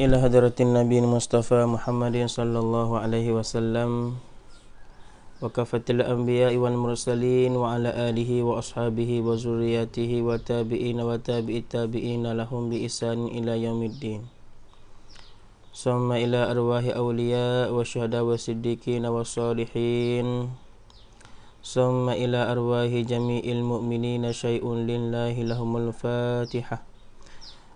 إلى هدرة النبي المصطفى محمد صلى الله عليه وسلم وكافة الأنبياء والمرسلين وعلى آله وأصحابه وزرياته وتابعين وتابع التابعين لهم بإسان إلى يوم الدين ثم إلى أرواح أولياء وشهداء وصديقين والصالحين ثم إلى أرواح جميع المؤمنين شيء لله لهم الفاتحة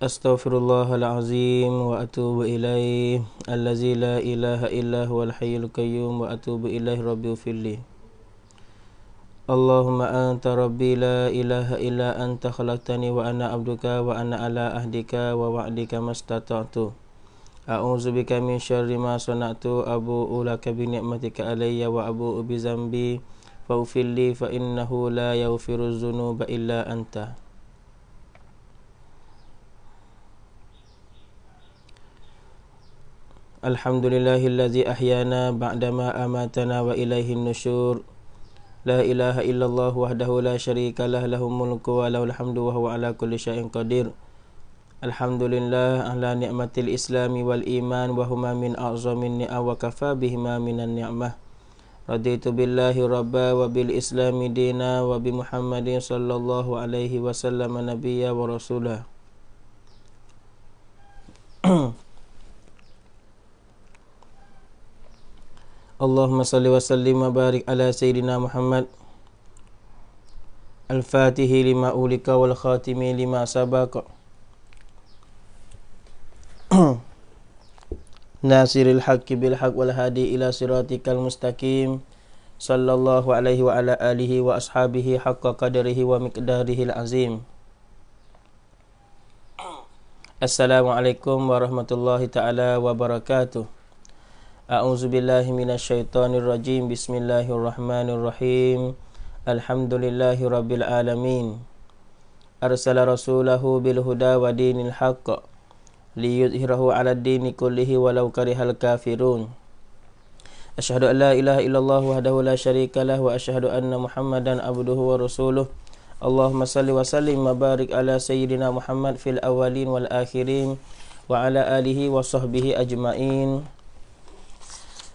استغفر الله العظيم واتوب اليه الذي لا اله الا هو الحي القيوم واتوب اليه ربي اغفر لي اللهم انت ربي لا اله الا انت خلقتني وانا عبدك وانا على عهدك ووعدك ما استطعت اعوذ بك من شر ما صنعت ابوء لك بنعمتك علي وابوء بذنبي فاغفر لي فانه لا يغفر الذنوب الا انت الحمد لله الذي أحيانا بعدما أماتنا وإليه النشور لا إله إلا الله وحده لا شريك له له الملك وله الحمد وهو على كل شيء قدير الحمد لله على نعمة الإسلام والإيمان وهما من أعظم النعم وكفى بهما من النعمة رضيت بالله ربا وبالإسلام دينا وبمحمد صلى الله عليه وسلم نبيا ورسولا Allahumma salli wa sallim wa barik ala Sayyidina Muhammad Al-Fatihi lima ulika wal khatimi lima sabaka Nasiril haqqi bil haqq wal hadi ila siratikal mustaqim Sallallahu alaihi wa ala alihi wa ashabihi haqqa qadarihi wa miqdarihi al-azim Assalamualaikum warahmatullahi ta'ala wabarakatuh A'udzu billahi minasyaitonir rajim. Bismillahirrahmanirrahim. Alhamdulillahi rabbil alamin. Arsala rasulahu bil huda wa dinil haqq liyuzhirahu 'ala dini kullihi walau karihal kafirun. Ashhadu an la ilaha illallah wahdahu la syarika lah wa ashhadu anna Muhammadan abduhu wa rasuluh. Allahumma salli wa sallim wa barik ala sayyidina Muhammad fil awalin wal akhirin wa ala alihi wa sahbihi ajmain.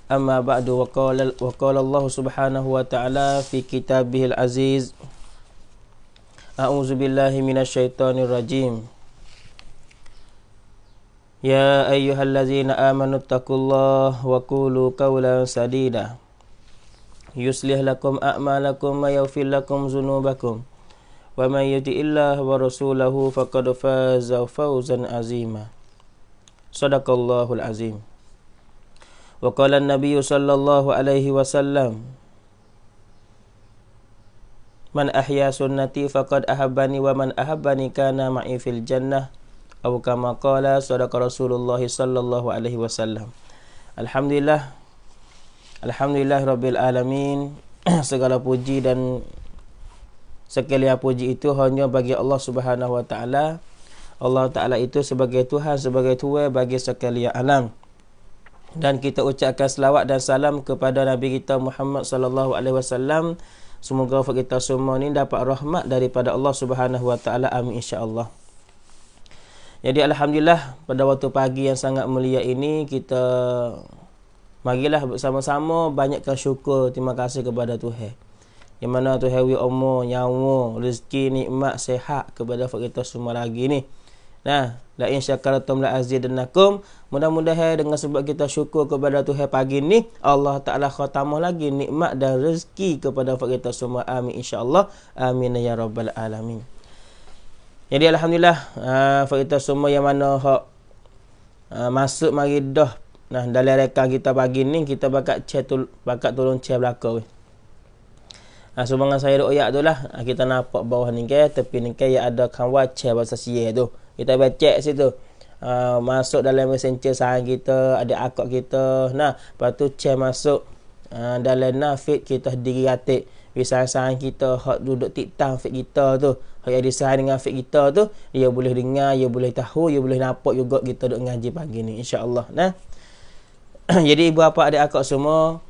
أما بعد وقال وقال الله سبحانه وتعالى في كتابه العزيز أعوذ بالله من الشيطان الرجيم يا أيها الذين آمنوا اتقوا الله وقولوا قولا سديدا يصلح لكم أعمالكم ويغفر لكم ذنوبكم ومن يطع الله ورسوله فقد فاز فوزا عظيما صدق الله العظيم وقال النبي صلى الله عليه وسلم من أحيا سنتي فقد أحبني ومن أحبني كان معي في الجنة أو كما قال صدق رسول الله صلى الله عليه وسلم الحمد لله الحمد لله رب العالمين segala puji dan sekalia puji itu hanya bagi Allah Subhanahu wa taala Allah Ta'ala itu sebagai Tuhan, sebagai Tuhan bagi sekalian alam dan kita ucapkan selawat dan salam kepada Nabi kita Muhammad sallallahu alaihi wasallam. Semoga wafat kita semua ni dapat rahmat daripada Allah Subhanahu wa taala. Amin insya-Allah. Jadi alhamdulillah pada waktu pagi yang sangat mulia ini kita marilah bersama-sama banyakkan syukur terima kasih kepada Tuhan. Yang mana Tuhan wi umur, nyawa, rezeki, nikmat, sehat kepada wafat kita semua lagi ni. Nah, la in syakartum la azidannakum mudah-mudahan dengan sebab kita syukur kepada Tuhan pagi ni Allah taala khatamah lagi nikmat dan rezeki kepada fak kita semua amin Allah. amin ya rabbal alamin jadi alhamdulillah uh, ah, fak kita semua yang mana hak uh, masuk mari dah nah dalam rekan kita pagi ni kita bakat chat tu bakat tolong chat belaka we Ah sumbangan saya doyak tu lah. Ah, kita nampak bawah ni ke tepi ni ke yang ada kan wajah bahasa sia tu kita boleh check situ Uh, masuk dalam messenger sahan kita ada akak kita nah lepas tu check masuk uh, dalam nah kita diri atik pisang sahan kita hot duduk tiktang fit kita tu hot yang disahan dengan fit kita tu dia boleh dengar dia boleh tahu dia boleh nampak juga kita duduk ngaji pagi ni insyaAllah nah jadi ibu apa ada akak semua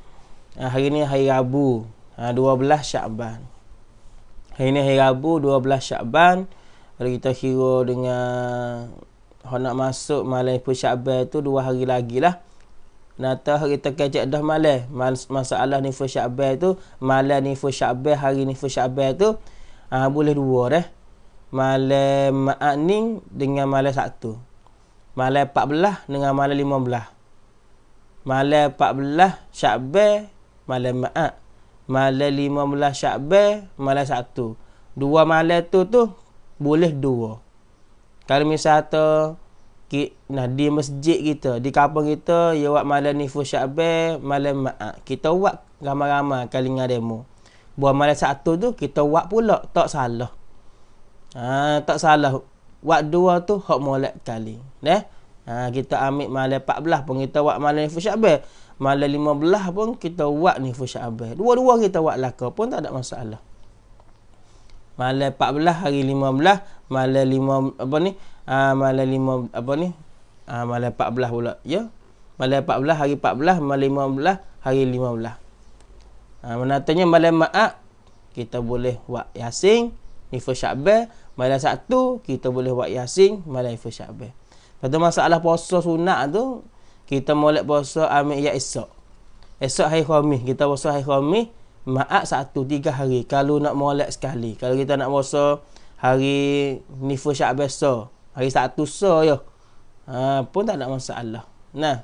uh, hari ni hari Rabu uh, 12 Syakban hari ni hari Rabu 12 Syakban 12 Syakban kalau kita kira dengan hendak nak masuk malam pun Syabal tu dua hari lagi lah Nata hari terkejap dah malam Mas Masalah ni for Syabal tu Malam ni for Syabal Hari ni for Syabal tu ah ha, Boleh dua dah Malam Ma'at ni Dengan malam satu. Malam empat belah Dengan malam lima belah. Malam empat belah Syabal Malam Ma'at Malam lima belah Syabal Malam satu. Dua malam tu tu boleh dua. Kalau misalnya ki, nah di masjid kita, di kampung kita, ya buat malam ni fuh malam ma'ak. Ah, kita buat ramai-ramai kali dengan demo. Buat malam satu tu, kita buat pula. Tak salah. Ha, tak salah. Buat dua tu, hak mulai kali. Eh? Ha, kita ambil malam belah pun kita buat malam ni fuh Malam belah pun kita buat ni fuh Dua-dua kita buat laka pun tak ada masalah malam 14 hari 15 malam 5 apa ni ah malam 5 apa ni ah malam 14 pula ya yeah? malam 14 hari 14 malam 15 hari 15 ah menatanya malam maak kita boleh buat yasin ifa syaban malam satu kita boleh buat yasin malam ifa syaban pada masalah puasa sunat tu kita molek puasa ambil ya esok esok hari khamis kita puasa hari khamis Maak satu, tiga hari. Kalau nak molek sekali. Kalau kita nak puasa hari nifu syakbes so. Hari satu so yo. Ha, pun tak ada masalah. Nah.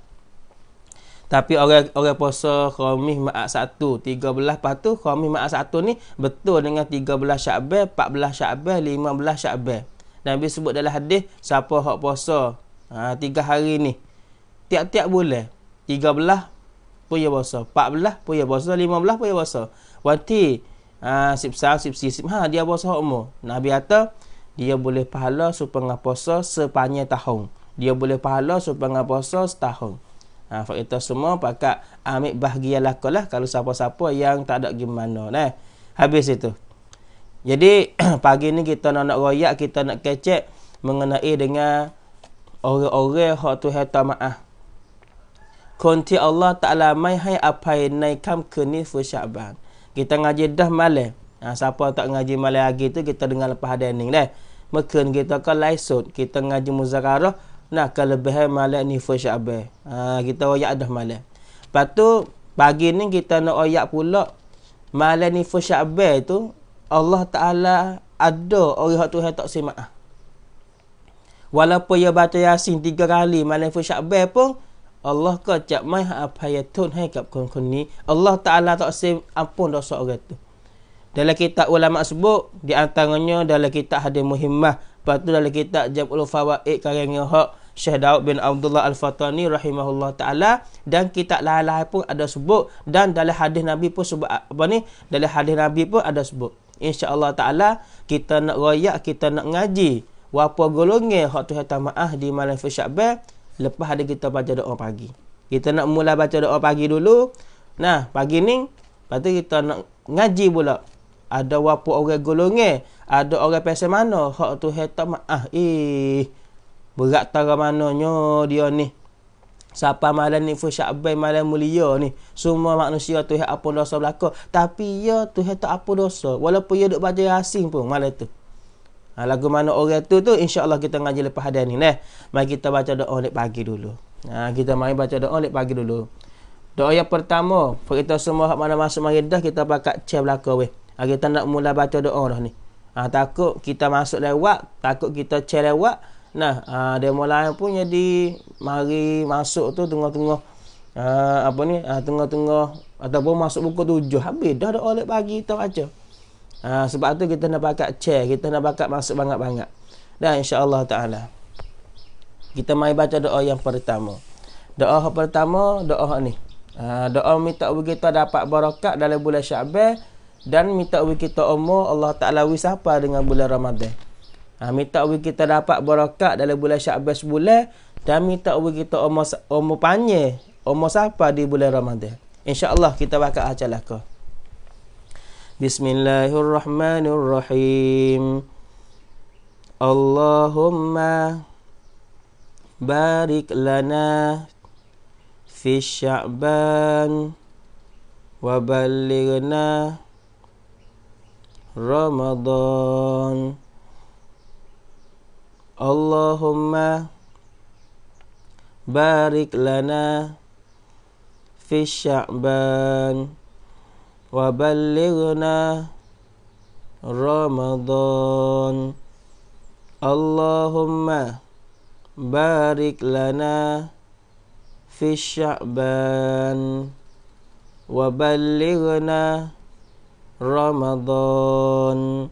Tapi orang orang puasa khamis maak satu, tiga belah Lepas tu khamis maat satu ni betul dengan tiga belas syakbes, empat belas syakbes, lima belas syakbes. Nabi sebut dalam hadis, siapa hak puasa ha, tiga hari ni. Tiap-tiap boleh. Tiga belah punya puasa. 14 punya puasa, 15 punya puasa. Wanti ah sipsa sipsi sip ha dia puasa umur. Nabi kata dia boleh pahala supaya puasa sepanjang tahun. Dia boleh pahala supaya puasa setahun. Ha fakta semua pakak ambil bahagialah lah kalau siapa-siapa yang tak ada gimana nah. Habis itu. Jadi pagi ni kita nak nak royak, kita nak kecek mengenai dengan orang-orang hak tu hata maaf. คนที่อัลลอฮฺตะลาไม่ให้อภัยในค่ำคืนนี้ฟื้นชาบานกิตังอาจิดะมาเลยนะซาปอตะงาจิมาเลยอากิตุกิตังงานพะฮาเดนิงเลยเมื่อคืนกิตก็ไล่สดกิตังอาจิมุซาการะนะกะลบะฮ์มาเลยนี่ฟื้นชาบานอ่ากิตวะยะดะมาเลยปัตุปะกินิงกิตนะอะยะพุลละมาเลยนี่ฟื้นชาบานตุอัลลอฮฺตะลาอัดดอริฮะตุฮะตักซิมะ Walaupun ia baca Yasin tiga kali malam Fushabe pun, Allah Allah kon-kon ni. Taala tak dosa tu. Dalam kitab ulama sebut di antaranya dalam kitab hadis muhimmah, lepas tu dalam kitab Jabul Fawaid karangnya hak Syekh Daud bin Abdullah Al-Fatani rahimahullah taala dan kitab lain-lain pun ada sebut dan dalam hadis Nabi pun sebut apa ni? Dalam hadis Nabi pun ada sebut. Insya-Allah taala kita nak royak, kita nak ngaji. Wa apa golongnya hak tu hatamaah di malam Syaban, lepas ada kita baca doa pagi. Kita nak mula baca doa pagi dulu. Nah, pagi ni lepas kita nak ngaji pula. Ada wapu orang golongnya. Ada orang pesan mana. Hak tu hetak ma'ah. Eh, berat tara mananya dia ni. Siapa malam ni fuh syakban malam mulia ni. Semua manusia tu yang apa dosa belakang. Tapi ya tu yang apa dosa. Walaupun ia ya duduk baca asing pun malam tu. Ha, lagu mana orang tu tu insya-Allah kita ngaji lepas hadan ni nah. Mari kita baca doa lepas pagi dulu. Ha, kita mari baca doa lepas pagi dulu. Doa yang pertama, bagi kita semua hak mana masuk mari dah kita pakat chair belaka weh. Ha, kita nak mula baca doa dah ni. Ha, takut kita masuk lewat, takut kita chair lewat. Nah, ha, dia mulai pun jadi mari masuk tu tengah-tengah ha, apa ni? Ha, tengah-tengah ataupun masuk buku tujuh. habis dah doa lepas pagi kita baca. Ha, sebab tu kita nak pakat chair, kita nak pakat masuk banyak-banyak. Dan insya-Allah taala kita mai baca doa yang pertama. Doa yang pertama, doa ni. Ha, doa minta kita dapat barakat dalam bulan Syaban dan minta kita umur Allah taala wis apa dengan bulan Ramadan. Ha, minta kita dapat barakat dalam bulan Syaban sebulan dan minta kita umur umur panjang, umur siapa di bulan Ramadan. Insya-Allah kita bakal ajalah kau. بسم الله الرحمن الرحيم اللهم بارك لنا في الشعبان وبلغنا رمضان اللهم بارك لنا في الشعبان وبلغنا Ramadhan. Allahumma barik lana fi الشعبان وبلغنا Ramadhan.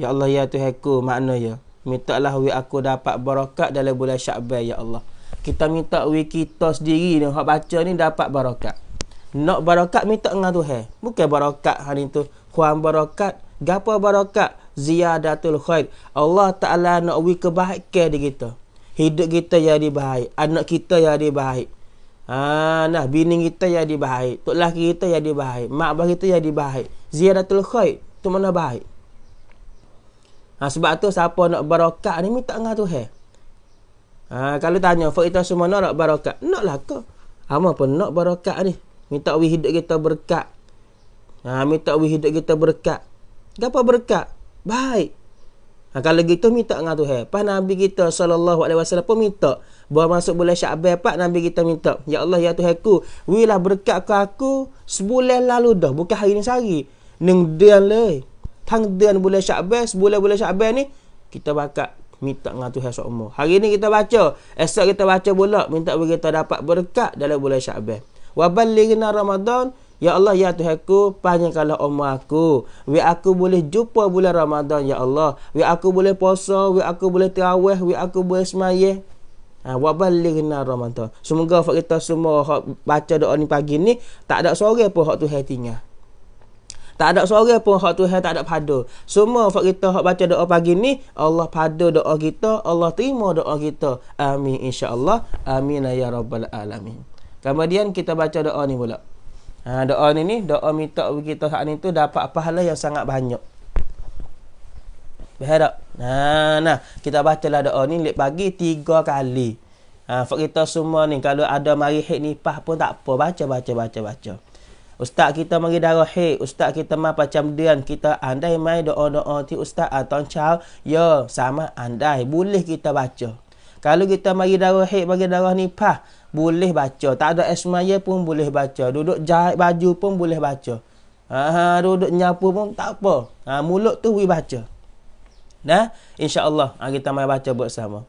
Ya Allah ya Tuhanku, معنى يا Mintalah we aku dapat barakat dalam bulan Syakban ya Allah. Kita minta we kita sendiri ni hak baca ni dapat barakat nak barakat minta dengan Tuhan. Bukan barakat hari itu. Kuan barakat. Gapa barakat? Ziyadatul khair. Allah Ta'ala nak wik kebaikan di kita. Hidup kita jadi baik. Anak kita jadi baik. Ha, nah, bini kita jadi baik. Tok laki kita jadi baik. Mak bahagia kita jadi baik. Ziyadatul khair. tu mana baik? Ha, sebab tu siapa nak barakat ni minta dengan Tuhan. Ha, kalau tanya, Fakita semua nak barakat? Nak lah kau. Apa pun nak barakat ni? Minta we hidup kita berkat. Ha, minta we hidup kita berkat. Gapa berkat? Baik. Ha, kalau gitu minta dengan Tuhan. Pas Nabi kita saw alaihi wasallam pun minta. Buat masuk bulan syakbah pak Nabi kita minta. Ya Allah ya Tuhan ku, wilah berkat ke aku sebulan lalu dah, bukan hari ni sehari. Neng dian le. Tang dian bulan syakbah, sebulan bulan syakbah ni kita bakat minta dengan Tuhan sok Hari ni kita baca, esok kita baca pula minta kita dapat berkat dalam bulan syakbah. Wa ballighna Ramadan, ya Allah ya Tuhanku, panjangkanlah umur aku. we aku boleh jumpa bulan Ramadan ya Allah. we aku boleh puasa, we aku boleh tarawih, we aku boleh sembahyang. Ha, wa ballighna Ramadan. Semoga hak kita semua hak baca doa ni pagi ni tak ada sore pun hak Tuhan tinggal. Tak ada sore pun hak Tuhan tak ada padu. Semua hak kita hak baca doa pagi ni Allah padu doa kita, Allah terima doa kita. Amin insya-Allah. Amin ya rabbal alamin. Kemudian kita baca doa ni pula. Ha, doa ni ni, doa minta kita saat ni tu dapat pahala yang sangat banyak. Faham tak? Ha, nah, kita baca lah doa ni lepas pagi tiga kali. Ha, for kita semua ni, kalau ada mari ni, nipah pun tak apa. Baca, baca, baca, baca. Ustaz kita mari darah hik. Ustaz kita mah macam dia. Kita andai mai doa-doa ti ustaz atau cal. Ya, sama andai. Boleh kita baca. Kalau kita bagi darah haid, bagi darah ni pah, boleh baca. Tak ada esmaya pun boleh baca. Duduk jahit baju pun boleh baca. Ha, duduk nyapu pun tak apa. Ha, mulut tu boleh baca. Nah, insya insyaAllah ha, kita mai baca bersama.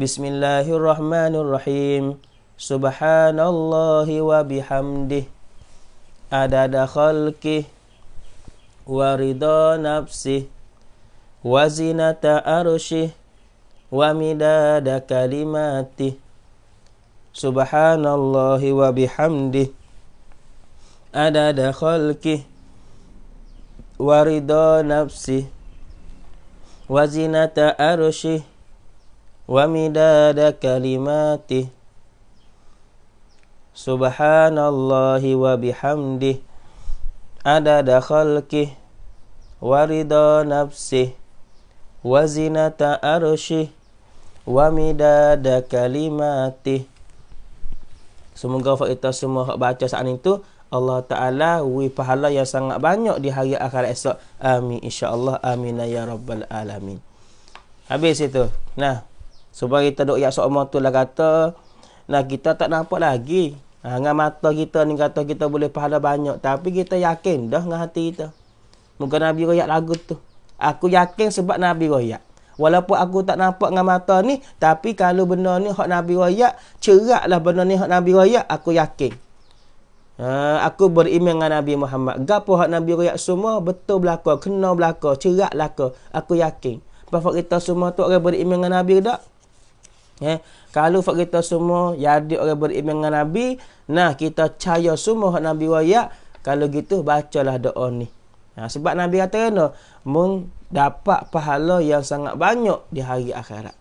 Bismillahirrahmanirrahim. Subhanallahi wa bihamdih. Adada khalkih. Warida nafsih. Wazinata arushih. ومداد كلماته سبحان الله وبحمده أدد خلقه ورضا نفسه وزنة أرشه ومداد كلماته سبحان الله وبحمده أدد خلقه ورضا نفسه وزنة أرشه wa midada kalimati semoga kita semua hak baca saat itu Allah Ta'ala wi pahala yang sangat banyak di hari akhirat esok amin insyaAllah amin ya rabbal alamin habis itu nah supaya kita doa yak semua tu lah kata nah kita tak nampak lagi Ha, dengan mata kita ni kata kita boleh pahala banyak Tapi kita yakin dah dengan hati kita Muka Nabi Raya lagu tu Aku yakin sebab Nabi Raya Walaupun aku tak nampak dengan mata ni, tapi kalau benda ni hak Nabi raya, ceraklah benda ni hak Nabi raya, aku yakin. Uh, aku beriman dengan Nabi Muhammad. Gapo hak Nabi raya semua betul belaka, kena belaka, cerak aku. aku yakin. Bapak kita semua tu orang beriman dengan Nabi dak? Eh, kalau fak kita semua ya orang beriman dengan Nabi, nah kita caya semua hak Nabi wayak, kalau gitu bacalah doa ni. Nah, ha, sebab Nabi kata kena meng dapat pahala yang sangat banyak di hari akhirat.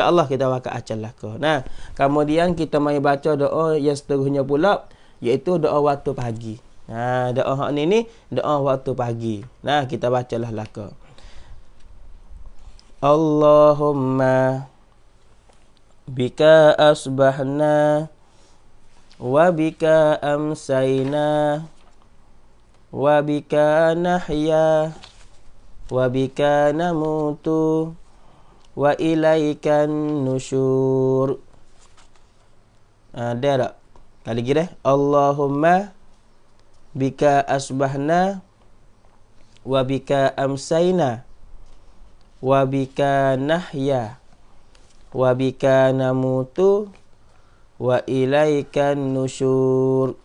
Allah kita akan lah laku. Nah, kemudian kita mari baca doa yang seterusnya pula iaitu doa waktu pagi. Nah, doa hak ni ni doa waktu pagi. Nah, kita bacalah lah laku. Allahumma bika asbahna wa bika amsayna wa bika nahya وبك wa ilaikan النشور ah, ada tak? Kali lagi deh? Allahumma bika asbahna wa bika amsayna wa bika nahya wa bika namutu wa ilaikan nusyur.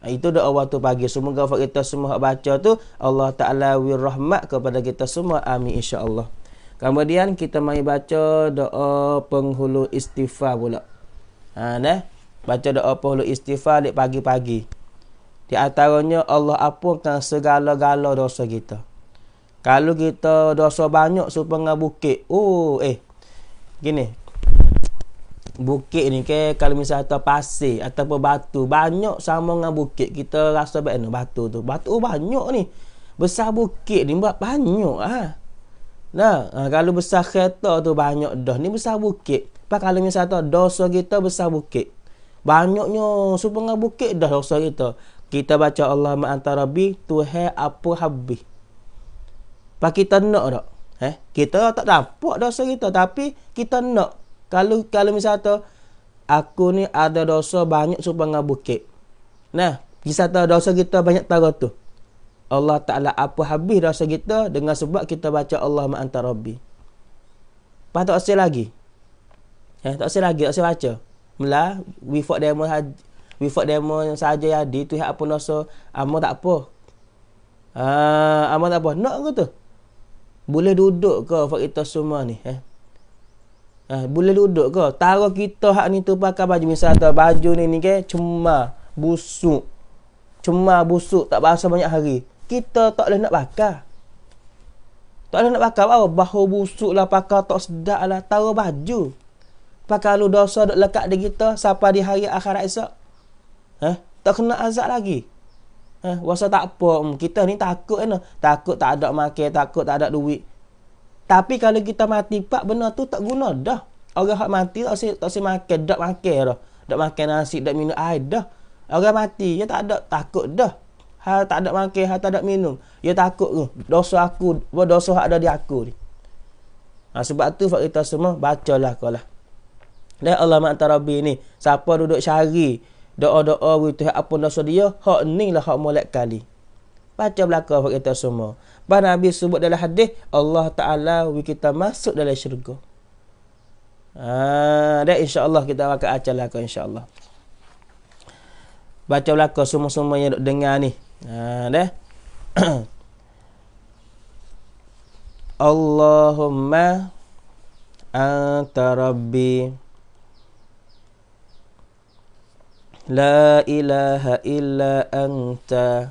Ah, itu doa waktu pagi. Semoga kalau kita semua baca tu Allah Ta'ala wirrahmat kepada kita semua. Amin Allah. Kemudian kita mai baca doa penghulu istighfar pula. Ha, nah? Baca doa penghulu istighfar di pagi-pagi. Di antaranya Allah apungkan segala-gala dosa kita. Kalau kita dosa banyak supaya bukit. Oh, eh. Gini, bukit ni ke kalau misalnya atau pasir ataupun batu banyak sama dengan bukit kita rasa baik batu tu batu banyak ni besar bukit ni buat banyak ah ha? nah ha, kalau besar kereta tu banyak dah ni besar bukit apa kalau misalnya atau dosa kita besar bukit banyaknya supaya dengan bukit dah dosa kita kita baca Allah ma'anta rabbi tuha apa habis apa kita nak tak eh kita tak dapat dosa kita tapi kita nak kalau kalau misalnya aku ni ada dosa banyak supaya dengan bukit. Nah, misalnya dosa kita banyak tahu tu. Allah Ta'ala apa habis dosa kita dengan sebab kita baca Allah ma'antar Rabbi. Lepas tak usah lagi. Eh, tak usah lagi, tak usah baca. Mula, wifat demo haji. Wifat demo yang sahaja ya di tu apa noso amo tak apa. Ah uh, amo tak apa. Nak ke tu? Boleh duduk ke fak semua ni eh? Ah, boleh duduk ke? Tara kita hak ni tu pakai baju misal atau baju ni ni ke cuma busuk. Cuma busuk tak basah banyak hari. Kita tak boleh nak pakai. Tak boleh nak pakai apa? Bahu busuk lah pakai tak sedap lah. Tara baju. Pakai lu dosa duk lekat di kita siapa di hari akhirat esok. Ha? Tak kena azab lagi. Ha? Eh? Wasa tak apa. Hmm, kita ni takut kan. Takut tak ada makan, takut tak ada duit. Tapi kalau kita mati pak benda tu tak guna dah. Orang hak mati tak usah tak usah makan dak makan dah. Dak makan nasi, dak minum air dah. Orang mati dia tak ada takut dah. Ha tak ada makan, ha tak ada minum. Dia takut tu. Dosa aku, dosa hak ada di aku ni. Ha, sebab tu fak kita semua bacalah kau lah. Dan Allah Maha Rabbi ni, siapa duduk syari doa-doa wituh apa dosa dia, hak ni lah hak molek kali baca belaka buat kita semua. Bah Nabi sebut dalam hadis Allah Taala wi kita masuk dalam syurga. Ah, dan insya-Allah kita akan acara lah insya-Allah. Baca belaka semua-semua yang duk dengar ni. Ha dah. Allahumma anta rabbi la ilaha illa anta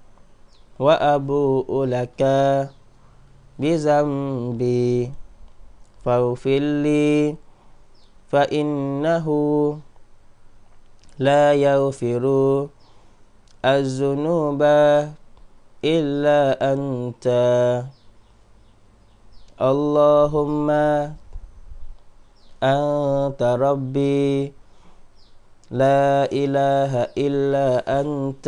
وأبوء لك بذنبي فاغفر لي فإنه لا يغفر الذنوب إلا أنت اللهم أنت ربي لا إله إلا أنت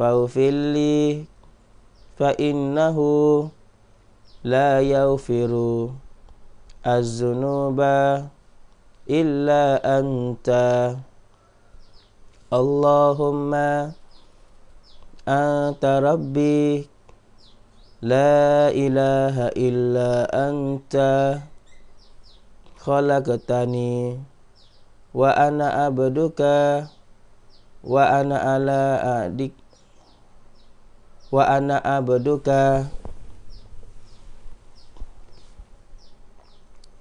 Faufilli fa innahu la yaufiru az-zunuba illa anta Allahumma anta rabbi la ilaha illa anta khalaqtani wa ana abduka wa ana ala adik wa ana abduka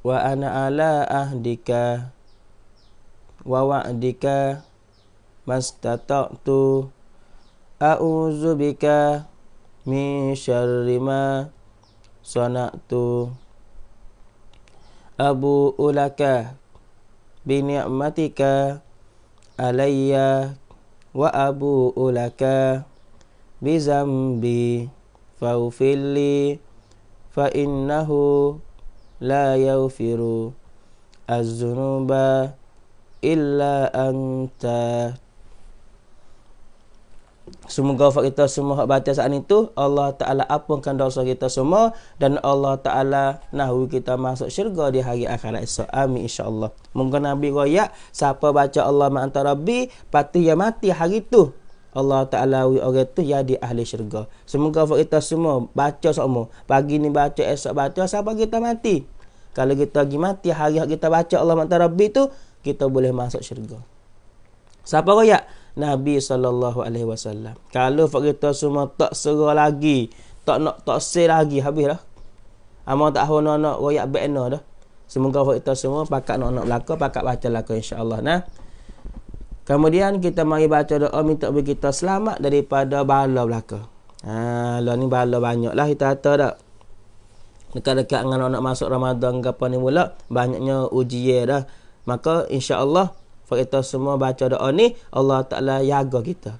wa ana ala ahdika wa wa'dika mastata'tu a'udzu bika min syarri ma abu ulaka bi ni'matika alayya wa abu ulaka faufili fa innahu la yaufiru يغفر الذنوب إلا أنت Semoga wafat kita semua hak batas saat itu Allah Ta'ala apungkan dosa kita semua Dan Allah Ta'ala nahu kita masuk syurga di hari akhirat esok Amin insyaAllah Mungkin Nabi Raya Siapa baca Allah ma'antar Rabbi Pati yang mati hari itu Allah Ta'ala wi orang tu ya, di ahli syurga. Semoga buat kita semua baca semua. Pagi ni baca, esok baca, sampai kita mati. Kalau kita pergi mati, hari kita baca Allah Ma'ala Rabbi tu, kita boleh masuk syurga. Siapa ya Nabi saw. Kalau fak kita semua tak serah lagi, tak nak tak ser lagi habis dah. Amo tak hono nak nak royak bekno dah. Semoga fak kita semua pakat nak nak belaka, pakat baca lako insya-Allah nah. Kemudian kita mari baca doa minta bagi kita selamat daripada bala belaka. Ha, lah ni bala banyak lah kita kata tak. Dekat-dekat dengan anak masuk Ramadan ke apa ni pula, banyaknya ujian dah. Maka insya-Allah kita semua baca doa ni, Allah Taala jaga kita.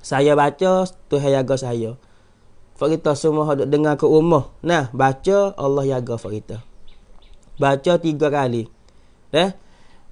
Saya baca, Tuhan jaga saya. Fak kita semua hendak dengar ke rumah. Nah, baca Allah jaga fak kita. Baca tiga kali. Dah. Eh?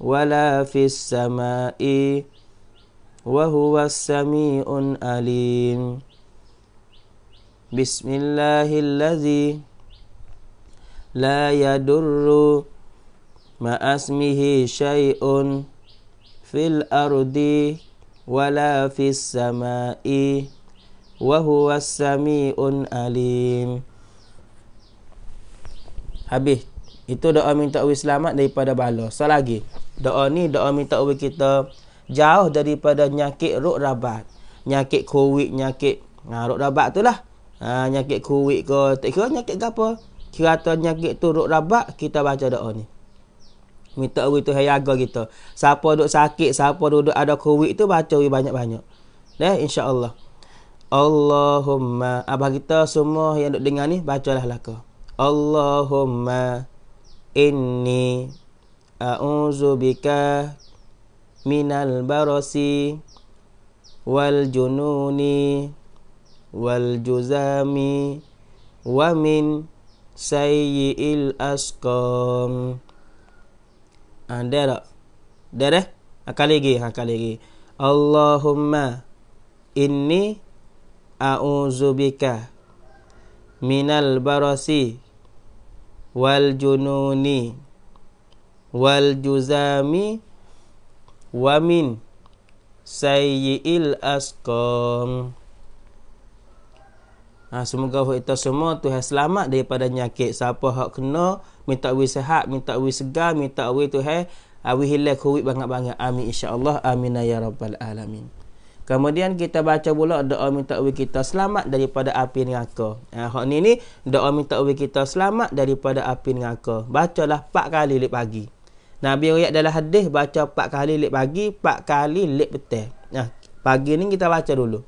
ولا في السماء وهو السميع العليم بسم الله الذي لا يضر مع اسمه شيء في الأرض ولا في السماء وهو السميع العليم Habis. Itu doa minta wis selamat daripada bala. Soal lagi. doa ni doa minta ubi kita jauh daripada nyakit ruk rabat nyakit covid nyakit ha, ruk rabat tu lah ha, nyakit covid ke tak kira nyakit ke apa kira tu nyakit tu ruk rabat kita baca doa ni minta ubi tu hayaga kita siapa duduk sakit siapa duduk ada covid tu baca ubi banyak-banyak deh insyaallah Allahumma Abah kita semua yang duduk dengar ni Bacalah laka Allahumma ini. أعوذ بك من البرص والجنون والجزام ومن سيء الأسقام Dah tak? Dah dah? Akan lagi, akan ah, lagi. Allahumma inni a'udzubika minal barasi wal jununi wal juzami wa min sayyi'il asqam ha, semoga kita semua Tuhan selamat daripada nyakit siapa hak kena minta wi sehat minta wi segar minta wi Tuhan awi ha, hilal covid banyak-banyak amin insyaallah amin ya rabbal alamin Kemudian kita baca pula doa minta ubi kita selamat daripada api neraka. Ha, hak ni ni doa minta ubi kita selamat daripada api neraka. Bacalah 4 kali lepas pagi. Nabi ayat dalam hadis baca 4 kali lep pagi, 4 kali lep petang. Nah, pagi ni kita baca dulu.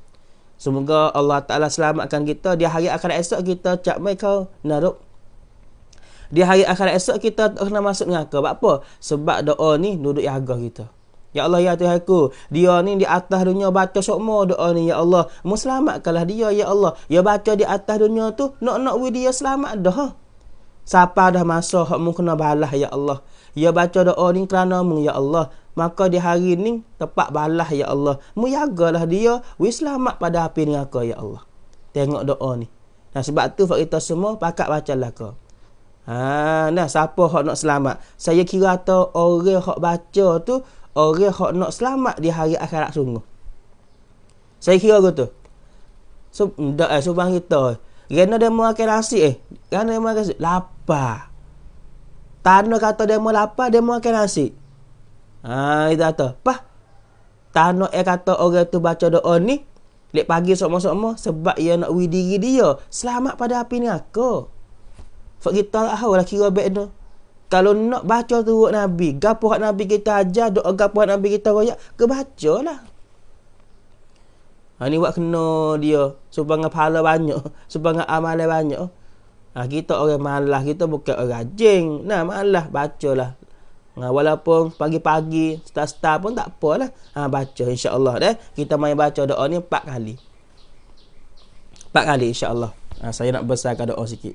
Semoga Allah Taala selamatkan kita di hari akhirat esok kita cak mai kau naruk. Di hari akhirat esok kita tak kena masuk neraka. Sebab apa? Sebab doa ni duduk yang agah kita. Ya Allah ya Tuhan aku, dia ni di atas dunia baca semua doa ni ya Allah. Mu selamatkanlah dia ya Allah. Ya baca di atas dunia tu nak nak dia selamat dah. Siapa dah masa hak mu kena balas ya Allah. Ya baca doa ni kerana mu ya Allah. Maka di hari ni tepat balah ya Allah. Mu jagalah dia wi selamat pada api neraka ya Allah. Tengok doa ni. Nah sebab tu fak kita semua pakat lah kau. Ha nah siapa hak nak selamat? Saya kira tu orang hak baca tu orang hak nak selamat di hari akhirat sungguh. Saya kira gitu. So, dah eh, subang kita. Rena dia mau akan nasi eh. Rena dia mau akan nasi. Lapar. Tanah kata demo lapar, demo akan nasi. Ha, itu kata. Pah. Tanah yang kata orang tu baca doa ni. Lek pagi sama-sama. Sebab ia nak wih diri dia. Selamat pada api ni aku. Sebab kita tahu lah kira baik ni. Kalau nak baca tu buat Nabi. Gapuhat Nabi kita ajar. Doa gapuhat Nabi kita royak. Ke baca lah. Ha, ni buat kena dia. Supaya pahala banyak. Supaya dengan amalan banyak. Ha, kita orang malas, kita bukan orang rajin. Nah, malas bacalah. Ha, walaupun pagi-pagi, start-start pun tak apalah. Ha, baca insya-Allah deh. Kita main baca doa ni 4 kali. 4 kali insya-Allah. Ha, saya nak besarkan doa sikit.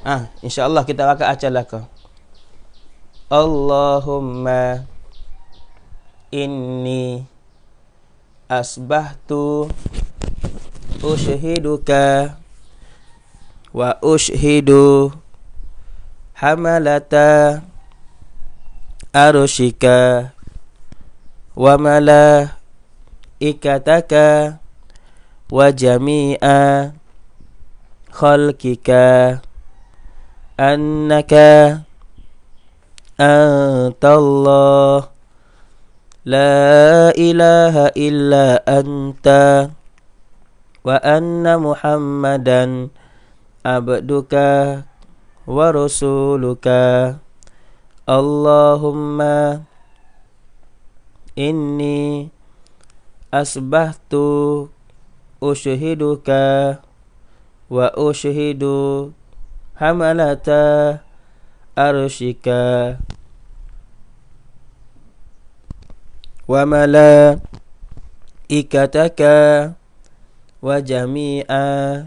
Ah, ha, insya-Allah kita akan acalah kau. Allahumma inni asbahtu ushiduka wa ushidu hamalata arushika wa mala ikataka wa jami'a khalkika annaka antallah la ilaha illa anta wa anna muhammadan abduka wa rasuluka Allahumma inni asbahtu ushiduka, wa ushidu hamalata arshika wa mala ikataka wa jami'a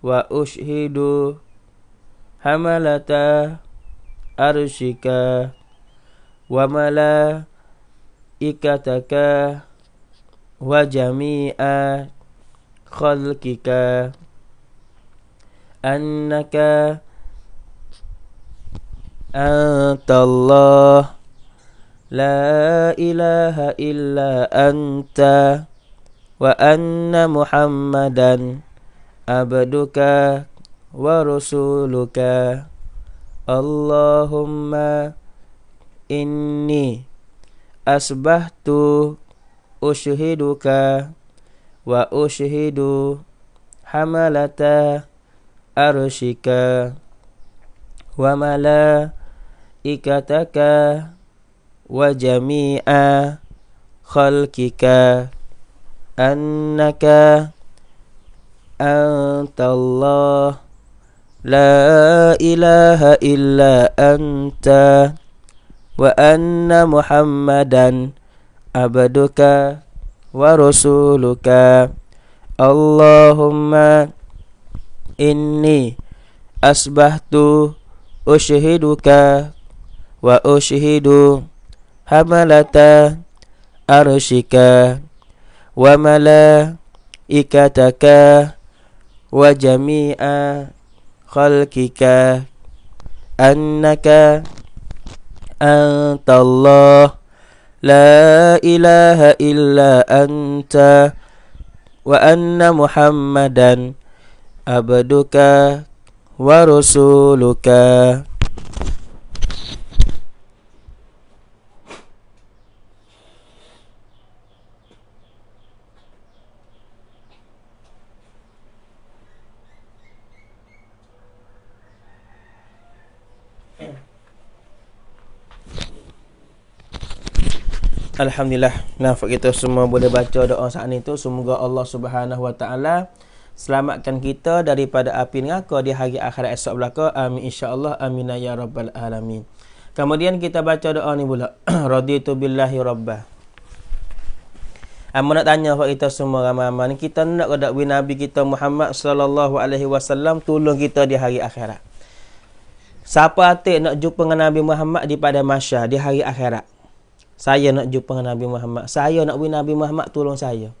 wa ushidu hamalata arshika wa mala ikataka wa jami'a khalqika annaka antallah la ilaha illa anta wa anna muhammadan عبدك ورسولك اللهم إني أصبحت أشهدك وأشهد حملة أرشك وملائكتك وجميع خلقك أنك Allah, La ilaha illa anta Wa anna muhammadan Abduka wa rasuluka Allahumma Inni asbahtu ushiduka Wa ushidu hamalata arshika Wa malaikataka Wa malaikataka wa jami'a khalqika annaka Allah, la ilaha illa anta wa anna muhammadan abduka wa rasuluka Alhamdulillah. Nampak kita semua boleh baca doa saat ni tu. Semoga Allah Subhanahu Wa Taala selamatkan kita daripada api neraka di hari akhirat esok belaka. Amin insya-Allah. Amin ya rabbal alamin. Kemudian kita baca doa ni pula. Raditu billahi Rabbah. Amun nak tanya buat kita semua ramai-ramai ni kita nak ke dakwi Nabi kita Muhammad sallallahu alaihi wasallam tolong kita di hari akhirat. Siapa hati nak jumpa dengan Nabi Muhammad di pada masa di hari akhirat? saya nak jumpa dengan Nabi Muhammad. Saya nak beri Nabi Muhammad tolong saya.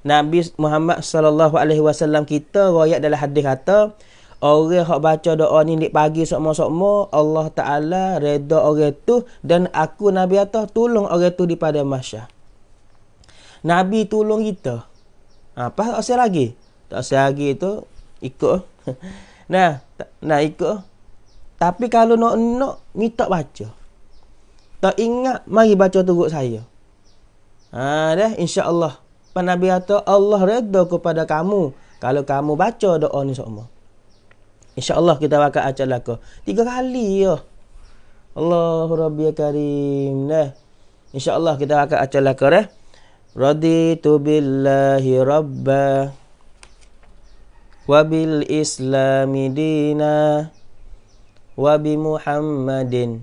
Nabi Muhammad sallallahu alaihi wasallam kita royak dalam hadis kata, orang hak baca doa ni di pagi sokmo-sokmo, Allah Taala reda orang tu dan aku Nabi atas tolong orang tu di pada mahsyar. Nabi tolong kita. Apa ha, asal lagi? Tak asal lagi tu ikut. nah, nah ikut. Tapi kalau nak nak minta baca. Tak ingat mari baca turut saya. Ha deh insya-Allah. Pan Nabi kata Allah redha kepada kamu kalau kamu baca doa ni semua. Insya-Allah kita akan acalah ke. Tiga kali yo. Ya. Allahu Rabbi ya Karim. Nah. Insya-Allah kita akan acalah ke eh. Raditu billahi rabba wa bil islami wa bi muhammadin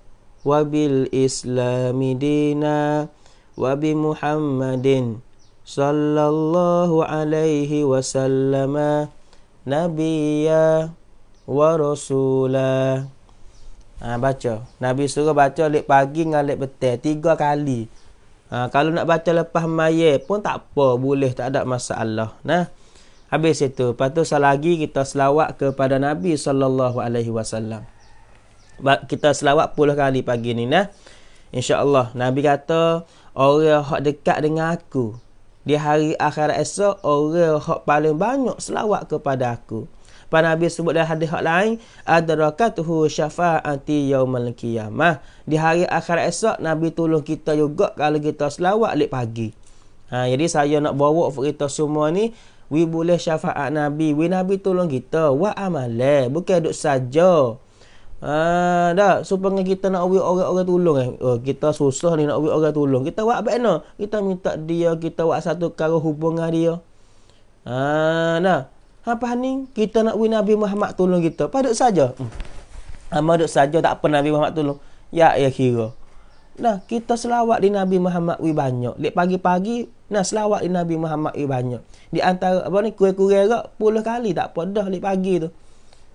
وبالإسلام دينا وبمحمد صلى الله عليه وسلم نبيا ورسولا Ha, baca. Nabi suruh baca lep pagi ngan lep petang Tiga kali. Ha, kalau nak baca lepas maya pun tak apa. Boleh. Tak ada masalah. Nah. Habis itu. Lepas tu selagi kita selawat kepada Nabi Sallallahu alaihi wasallam kita selawat puluh kali pagi ni nah. InsyaAllah Nabi kata Orang yang dekat dengan aku Di hari akhirat esok Orang yang paling banyak selawat kepada aku Pada Nabi sebut dalam hadis yang lain Adarakatuhu syafa'ati yaumal qiyamah Di hari akhirat esok Nabi tolong kita juga Kalau kita selawat lepas pagi ha, Jadi saya nak bawa kita semua ni We boleh syafa'at Nabi We Nabi tolong kita Wa amalai Bukan duduk saja Ah, dah, supaya kita nak awi orang-orang tolong eh. Oh, kita susah ni nak awi orang tolong. Kita buat apa no? Kita minta dia, kita buat satu cara hubungan dia. Ah, dah. Apa ni? Kita nak awi Nabi Muhammad tolong kita. Padut saja. Hmm. Amal duk saja tak pernah Nabi Muhammad tolong. Ya ya kira. Nah, kita selawat di Nabi Muhammad wi banyak. Lek pagi-pagi nah selawat di Nabi Muhammad wi banyak. Di antara apa ni kurang-kurang gak 10 kali tak apa dah lek pagi tu.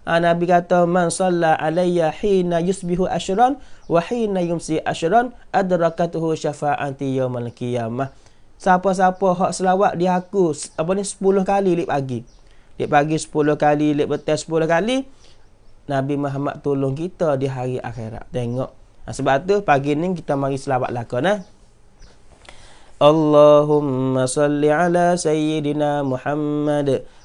Ah, Nabi kata man salla alayya hina yusbihu ashran wa hina yumsi ashran adrakatuhu syafa'ati yaumil qiyamah. Siapa-siapa hak selawat di aku apa ni 10 kali lip pagi. Lip pagi 10 kali, lip petang 10 kali. Nabi Muhammad tolong kita di hari akhirat. Tengok. Ah, sebab tu pagi ni kita mari selawat lakon nah. Eh. Allahumma salli ala sayyidina Muhammad.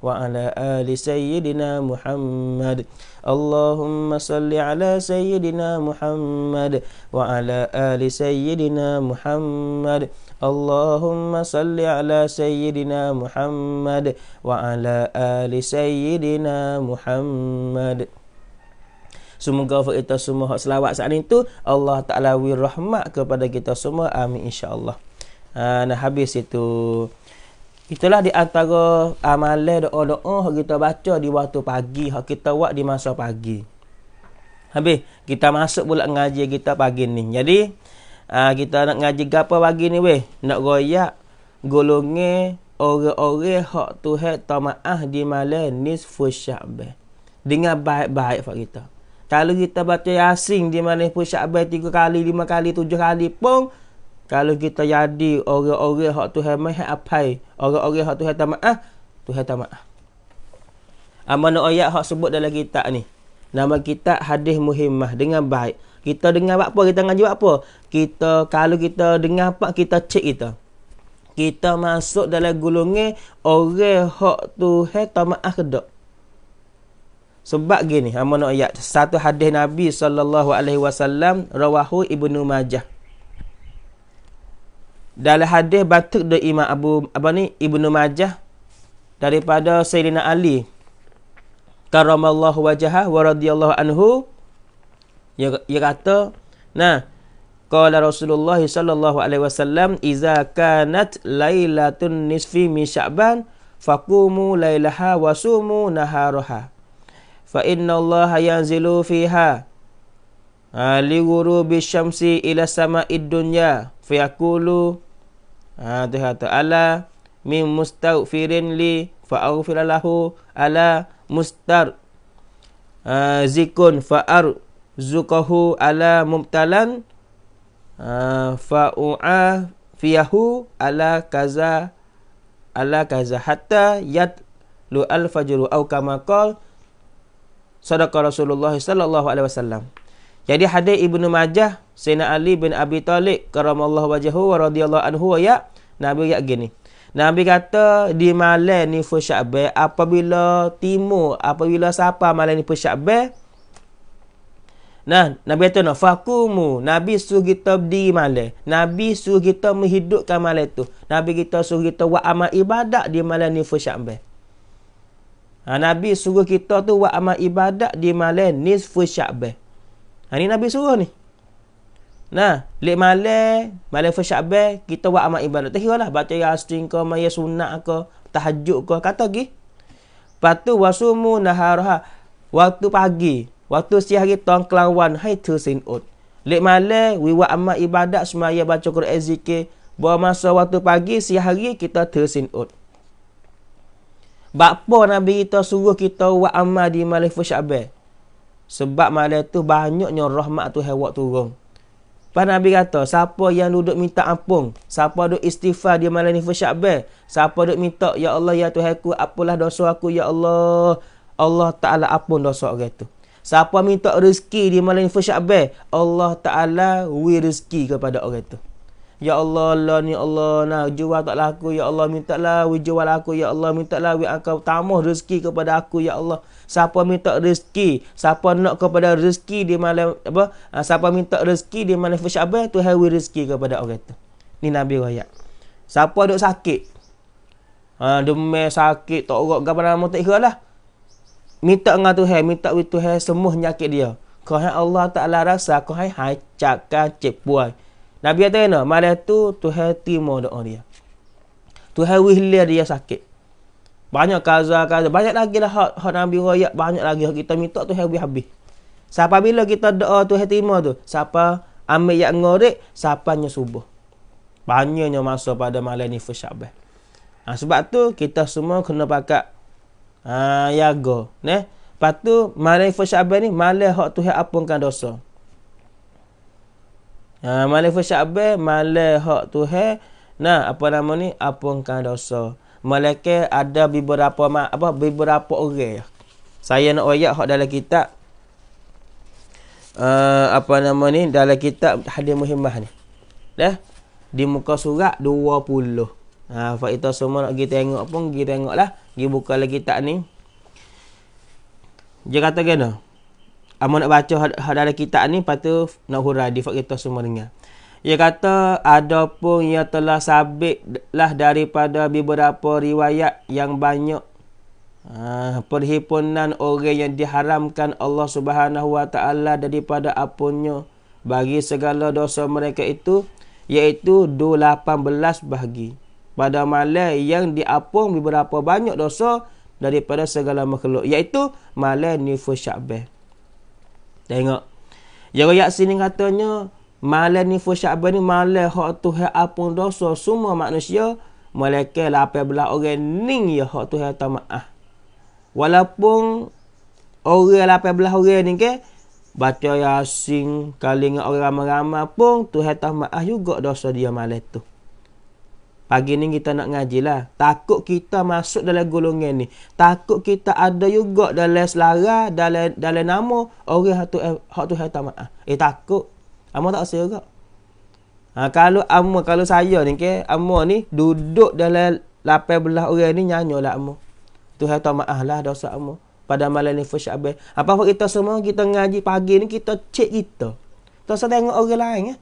وعلى آل سيدنا محمد اللهم صل على سيدنا محمد وعلى آل سيدنا محمد اللهم صل على سيدنا محمد وعلى آل Sayyidina Muhammad. Semoga for kita semua hak selawat saat itu Allah Ta'ala wir rahmat kepada kita semua Amin insyaAllah Nah habis itu Itulah di antara amalan doa-doa yang kita baca di waktu pagi, yang kita buat di masa pagi. Habis, kita masuk pula ngaji kita pagi ni. Jadi, ah, kita nak ngaji apa pagi ni weh? Nak royak golonge orang-orang hak tu tamaah di malam nisfu Syaban. Dengan baik-baik fak kita. Kalau kita baca Yasin di malam pun Syaban 3 kali, 5 kali, 7 kali pun kalau kita jadi orang-orang hak Tuhan mai apa? Orang-orang hak Tuhan tamak ah, Tuhan tamak ah. Amana ayat hak sebut dalam kitab ni? Nama kita hadis muhimmah dengan baik. Kita dengar buat apa? Kita ngaji buat apa? Kita kalau kita dengar apa kita cek kita. Kita masuk dalam gulungan orang hak Tuhan tamak ah kedok. Sebab gini, amana ah, ayat satu hadis Nabi sallallahu alaihi wasallam rawahu Ibnu Majah dalam hadis batuk de Imam Abu apa ni Ibnu Majah daripada Sayyidina Ali karamallahu wajhah wa radhiyallahu anhu ia kata nah qala Rasulullah sallallahu alaihi wasallam iza kanat lailatun nisfi min sya'ban faqumu lailaha wasumu naharaha fa inna Allah yanzilu fiha ali ha, ghurubi syamsi ila sama'id dunya fayaqulu ha tu kata ala mim mustaghfirin li faaufilalahu lahu ala mustar ha, zikun fa'ar zukahu ala mumtalan ha, fau'a fa'a fiyahu ala kaza ala kaza hatta yat lu al fajru au kamakol qala rasulullah sallallahu alaihi wasallam jadi hadis Ibnu Majah, Sayyidina Ali bin Abi Talib karamallahu wajhahu wa radhiyallahu anhu ya Nabi ya gini. Nabi kata di malam ni Fushabe apabila timur apabila siapa malam ni Fushabe Nah, Nabi kata nak fakumu. Nabi suruh kita berdiri malam. Nabi suruh kita menghidupkan malam tu. Nabi kita suruh kita buat amal ibadat di malam ni Fushabe. Ha, Nabi suruh kita tu buat amal ibadat di malam ni Fushabe. Ha ni Nabi suruh ni. Nah, lek malam, malam first Syaban kita buat amal ibadat. Tak kiralah baca yasin ke, maya sunat ke, tahajud ke, kata gi. Patu wasumu naharha. Waktu pagi, waktu siang hari tong kelawan hai tu sinut. Lek malam we buat amal ibadat semaya baca Quran zikir. Bawa masa waktu pagi, siang hari kita tersinut. Bapa Nabi kita suruh kita buat amal di Malifu Syabat. Sebab mana tu banyaknya rahmat tu hewak turun. Pada Nabi kata, siapa yang duduk minta ampun, siapa duduk istighfar di malam ni fersyakbel, siapa duduk minta, Ya Allah, Ya Tuhan aku, apalah dosa aku, Ya Allah, Allah Ta'ala ampun dosa orang itu. Siapa minta rezeki di malam ni fersyakbel, Allah Ta'ala wi rezeki kepada orang itu. Ya Allah, Allah ni Allah nak jual tak laku. Ya Allah, minta lah. We jual aku. Ya Allah, minta lah. We akan tamuh rezeki kepada aku. Ya Allah. Siapa minta rezeki? Siapa nak kepada rezeki di malam apa? Ah, siapa minta rezeki di malam Fushabah? Tu have rezeki kepada orang itu. Ni Nabi Raya. Siapa duk sakit? Ha, ah, demi sakit, tak orang gambar nama tak ikhlas lah. Minta dengan Tuhan. Minta with Tuhan semua nyakit dia. Kau hai Allah Ta'ala rasa. Kau hai hai cakap cik puan. Nabi kata kena, malam tu Tuhan timo doa dia. Tuhan wihlia dia sakit. Banyak kaza-kaza. Banyak lagi lah hak, hak Nabi Raya. Banyak lagi hak kita minta tu habis habis. Siapa bila kita doa tu hatimah tu? Siapa ambil yang ngorek? Siapa yang subuh? Banyaknya masa pada malam ni first syabat. Ha, sebab tu kita semua kena pakat ha, yaga. Ne? Lepas tu malam first syabat ni malam hak tu yang apungkan dosa. Ha malam fa Syaban malam hak Tuhan. Nah apa nama ni? Apungkan dosa. Malaikat ada beberapa ma apa beberapa orang. Saya nak ayat hak dalam kitab uh, apa nama ni dalam kitab hadis muhimmah ni. Dah di muka surat 20. Ha fa itu semua nak pergi tengok pun pergi tengoklah. Pergi buka lagi tak ni. Dia kata gini. Amun ah, nak baca had dalam kitab ni Lepas tu nak hurai Difat kita semua dengar Ia kata Ada pun ia telah sabit lah Daripada beberapa riwayat Yang banyak uh, Perhimpunan orang yang diharamkan Allah subhanahu wa ta'ala Daripada apunya Bagi segala dosa mereka itu Iaitu 18 bahagi Pada malam yang diapung Beberapa banyak dosa daripada segala makhluk iaitu malam nifus syabah Tengok. Ya royak sini katanya malam ni fu Syaban ni malam hak tu hak apun dosa semua manusia malaikat lah apa belah orang ning ya hak tu hak maaf. Walaupun orang lah apa belah orang ni ke baca yasin kali orang ramai-ramai pun tu hak maaf juga dosa dia malam tu. Pagi ni kita nak ngaji lah. Takut kita masuk dalam golongan ni. Takut kita ada juga dalam selara, dalam dalam nama orang hatu hatu hatu maaf. Ah, eh takut. Amo tak rasa juga. Ha, kalau amo kalau saya ni ke, amo ni duduk dalam 18 orang ni nyanyolah amo. Tu hatu maaf ah lah dosa amo. Pada malam ni first Apa-apa kita semua kita ngaji pagi ni kita cek kita. Tak usah tengok orang lain eh.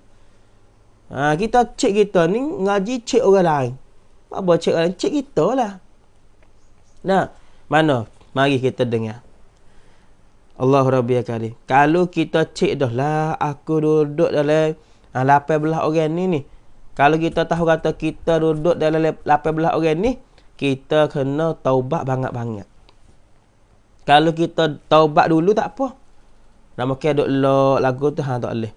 Ha, kita cek kita ni ngaji cik orang lain. Apa cik orang cek Cik kita lah. Nah, mana? Mari kita dengar. Allah Rabbi ya Karim. Kalau kita cek dah lah, aku duduk dalam ha, lapan belah orang ni ni. Kalau kita tahu kata kita duduk dalam lapan belah orang ni, kita kena taubat banyak-banyak. Kalau kita taubat dulu tak apa. Nama kaya duduk lelak lagu tu, ha, tak boleh.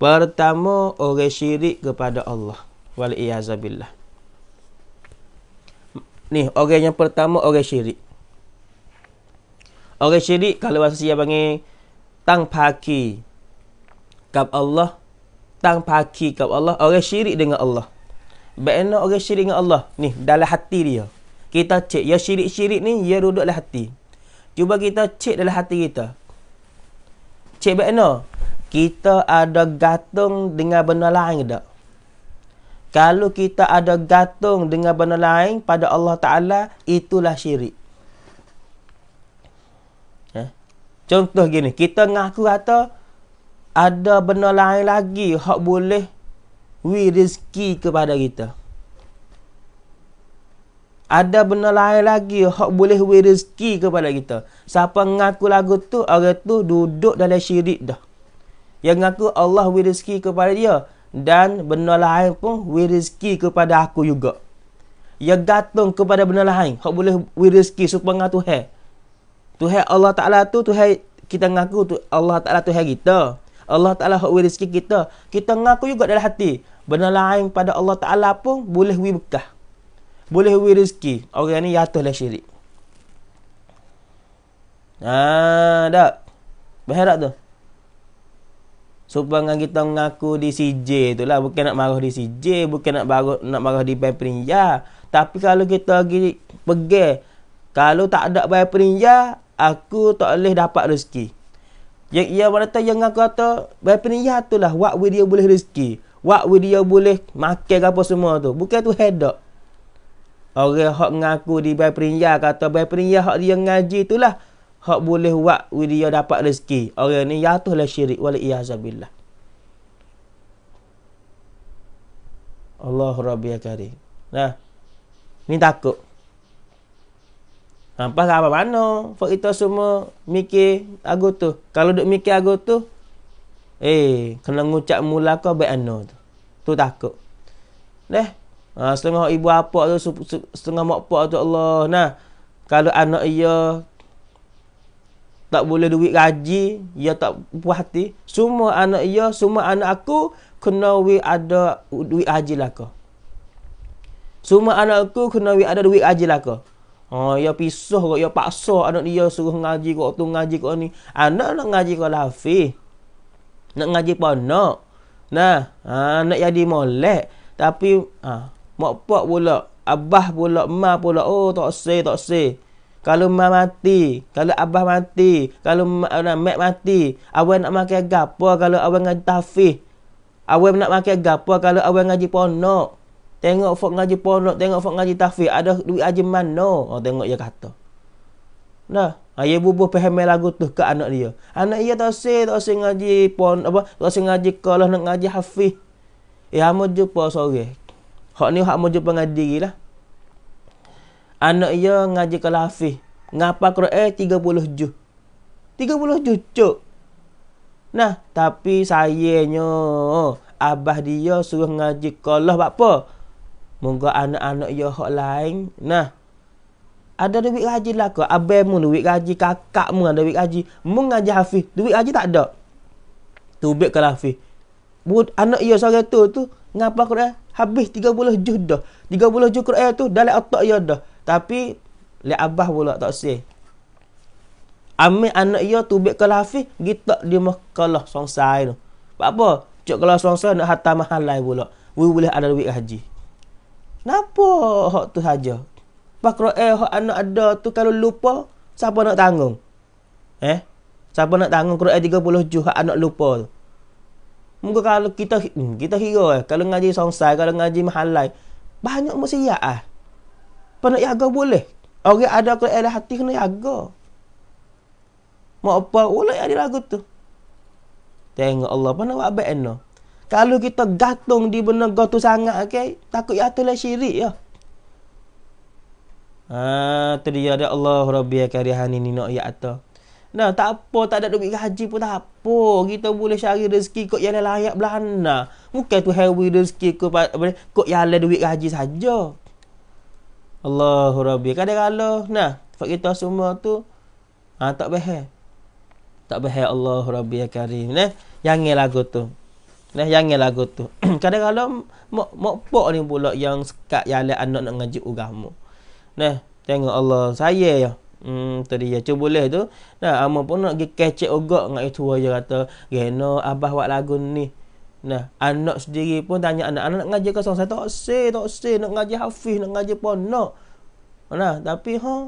Pertama orang syirik kepada Allah. Wal iazabilah. Ni orang yang pertama orang syirik. Orang syirik kalau bahasa dia panggil tang paki kap Allah tang paki kap Allah orang syirik dengan Allah. Bagaimana orang syirik dengan Allah? Ni dalam hati dia. Kita cek ya syirik-syirik ni ya duduk dalam hati. Cuba kita cek dalam hati kita. Cek bagaimana? kita ada gatung dengan benda lain ke tak? Kalau kita ada gatung dengan benda lain pada Allah Ta'ala, itulah syirik. Eh? Contoh gini, kita ngaku kata ada benda lain lagi hak boleh wi rezeki kepada kita. Ada benda lain lagi hak boleh wi rezeki kepada kita. Siapa ngaku lagu tu, orang tu duduk dalam syirik dah yang mengaku Allah beri rezeki kepada dia dan benda lain pun beri rezeki kepada aku juga. Yang gantung kepada benda lain, hak boleh beri rezeki supaya Tuhan. Tuhan Allah Taala tu Tuhan kita mengaku tu Allah Taala Tuhan kita. Allah Taala hak beri rezeki kita. Kita mengaku juga dalam hati. Benda lain pada Allah Taala pun boleh beri bekah. Boleh beri rezeki. Orang ni jatuhlah syirik. Ah, dak. Berharap tu supaya kita mengaku di CJ tu lah bukan nak marah di CJ bukan nak marah nak marah di Pemprin ya tapi kalau kita lagi pergi kalau tak ada Pemprin ya aku tak boleh dapat rezeki yang ia berkata yang aku kata Pemprin ya tu lah what dia boleh rezeki what dia boleh makan apa semua tu bukan tu hedok orang hok mengaku di Pemprin ya kata Pemprin ya hok dia ngaji tu lah hak boleh buat dia dapat rezeki. Orang ni jatuhlah syirik wal iazabilah. Allah Rabbi Akari. Nah. Ni takut. Apa ha, apa mana? Fak kita semua mikir agu tu. Kalau duk mikir agu tu, eh kena ngucap mula ke baik anu tu. Tu takut. Nah, Ha, setengah ibu apa tu, setengah mak apa tu Allah. Nah. Kalau anak ia tak boleh duit gaji, ia tak puas hati. Semua anak ia, semua anak aku kena we ada duit gaji lah ke. Semua anak aku kena we ada duit gaji lah ke. Oh, ya pisah kok, ya paksa anak dia suruh ngaji kok, tu ngaji kok ni. Anak nak ngaji kok lafi. Nak ngaji pun ha, nak. Nah, anak ah, jadi molek. Tapi, ah, mak pak pula, abah pula, ma pula, oh tak say, tak say. Kalau mak mati, kalau abah mati, kalau mak nak mak mati, awak nak makan gapo kalau awak ngaji tafih, Awak nak makan gapo kalau awak ngaji pondok? Tengok fok ngaji pondok, tengok fok ngaji tafih, ada duit aje mano? Oh, tengok dia kata. Nah, ayah bubuh paham lagu tu ke anak dia. Anak dia tak sih, tak sih ngaji pon apa, tak sih ngaji kalau nak ngaji hafiz. Ya eh, mau jumpa sore. Hak ni hak mau jumpa ngaji lah. Anak ia ya ngaji ke Hafiz. Ngapa Quran 30 juz. 30 juz cuk. Nah, tapi sayangnya oh, abah dia suruh ngaji ke Allah apa? Moga anak-anak ia ya hak lain. Nah. Ada duit gaji lah ke? Abang mu duit gaji, kakak mu ada duit gaji. Mu ngaji Hafiz, duit gaji tak ada. Tubik ke Hafiz. Buat anak ia ya sore tu tu ngapa eh habis 30 juz dah. 30 juz eh tu dalam otak ia dah. Tapi le abah pula tak sih. Ami anak ia tu bek kalah Hafiz, kita di mah kalah songsai tu. Sebab apa? Cuk kalah songsai nak hatta mahalai lah pula. We boleh ada duit haji. Kenapa hok tu saja? Pakro eh hok anak ada tu kalau lupa, siapa nak tanggung? Eh? Siapa nak tanggung Quran eh, 30 juz hak anak lupa tu? Mungkin kalau kita hmm, kita hero eh, kalau ngaji songsai, kalau ngaji mahalai, lah. banyak musiah ah. Pernah jaga boleh. Orang ada kalau elah hati kena jaga. Mak apa boleh ada lagu tu. Tengok Allah pernah buat baik no. Kalau kita gantung di benda tu sangat okey, takut ya tu lah syirik ya. Ah, tu dia ada Allah Rabbi karihani ni nak ya atau. Nah, tak apa, tak ada duit haji pun tak apa. Kita boleh cari rezeki kok yang layak belana. Mungkin tu hewi rezeki kok kok yang ada duit haji saja. Allahu Rabbi. Kadang-kadang nah, kita semua tu ha, tak bahaya. Tak bahaya Allahu Rabbi ya Karim. Nah, yang ni lagu tu. Nah, yang ni lagu tu. Kadang-kadang mak mak pok ni pula yang sekat yang anak nak ngaji agama. Nah, tengok Allah saya ya. Hmm, tu dia. Cuba boleh tu. Nah, ama pun nak pergi kecek ogok dengan itu aja kata, geno abah buat lagu ni." Nah, anak sendiri pun tanya anak-anak nak ngaji ke saya tak se, tak se nak ngaji Hafiz, nak ngaji pun nak. Nah, tapi ha huh?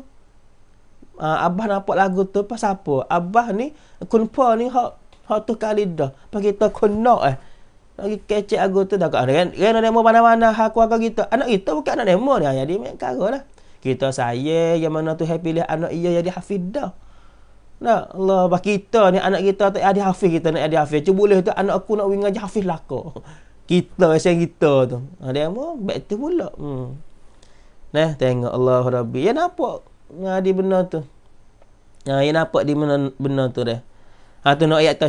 Ah, uh, abah nampak lagu tu pasal apa? Abah ni kun ni hak hak tu kali dah. Pak kita kun eh. Lagi kecek lagu tu dah kan. Ren kan ren demo mana-mana hak aku gitu Anak itu bukan anak demo ni. Ha, jadi main karalah. Kita saya yang mana tu happy lah anak ia jadi Hafiz Nah, Allah bah kita ni anak kita tak ada hafiz kita nak ada hafiz. Cuba boleh tu anak aku nak wing aja hafiz laka. Kita asyik kita tu. Ada yang mau back tu pula. Hmm. Nah, tengok Allah Rabbi. Ya nampak nah, di benar tu. Ya, ya nampak di benda, benar tu dah. Ha tu nak ayat tu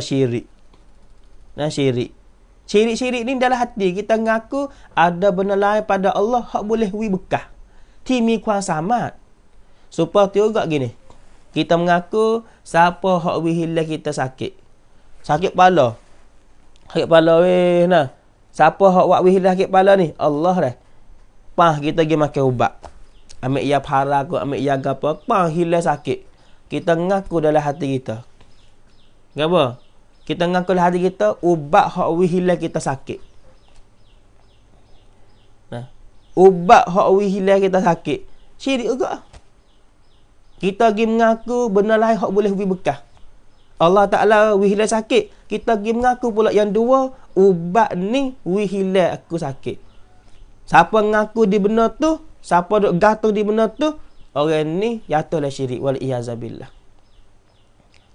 Nah syirik. Syirik-syirik ni dalam hati kita ngaku ada benda lain pada Allah hak boleh wi bekah. Timi kuasa mat. Supaya tu juga gini kita mengaku siapa hak wihilah kita sakit. Sakit kepala. Sakit kepala weh nah. Siapa hak wak wihilah sakit kepala ni? Allah dah. Pah kita pergi makan ubat. Ambil ia ya parah ke, ambil ia ya apa. Pah hilah sakit. Kita mengaku dalam hati kita. Apa? Kita mengaku dalam hati kita, ubat hak wihilah kita sakit. Nah. Ubat hak wihilah kita sakit. ciri juga. Kita pergi mengaku benda lain hak boleh pergi bekas. Allah Ta'ala wihilai sakit. Kita pergi mengaku pula yang dua, ubat ni wihilai aku sakit. Siapa mengaku di benda tu, siapa duk gatuh di benda tu, orang ni jatuhlah syirik. Wal-iyazabilah.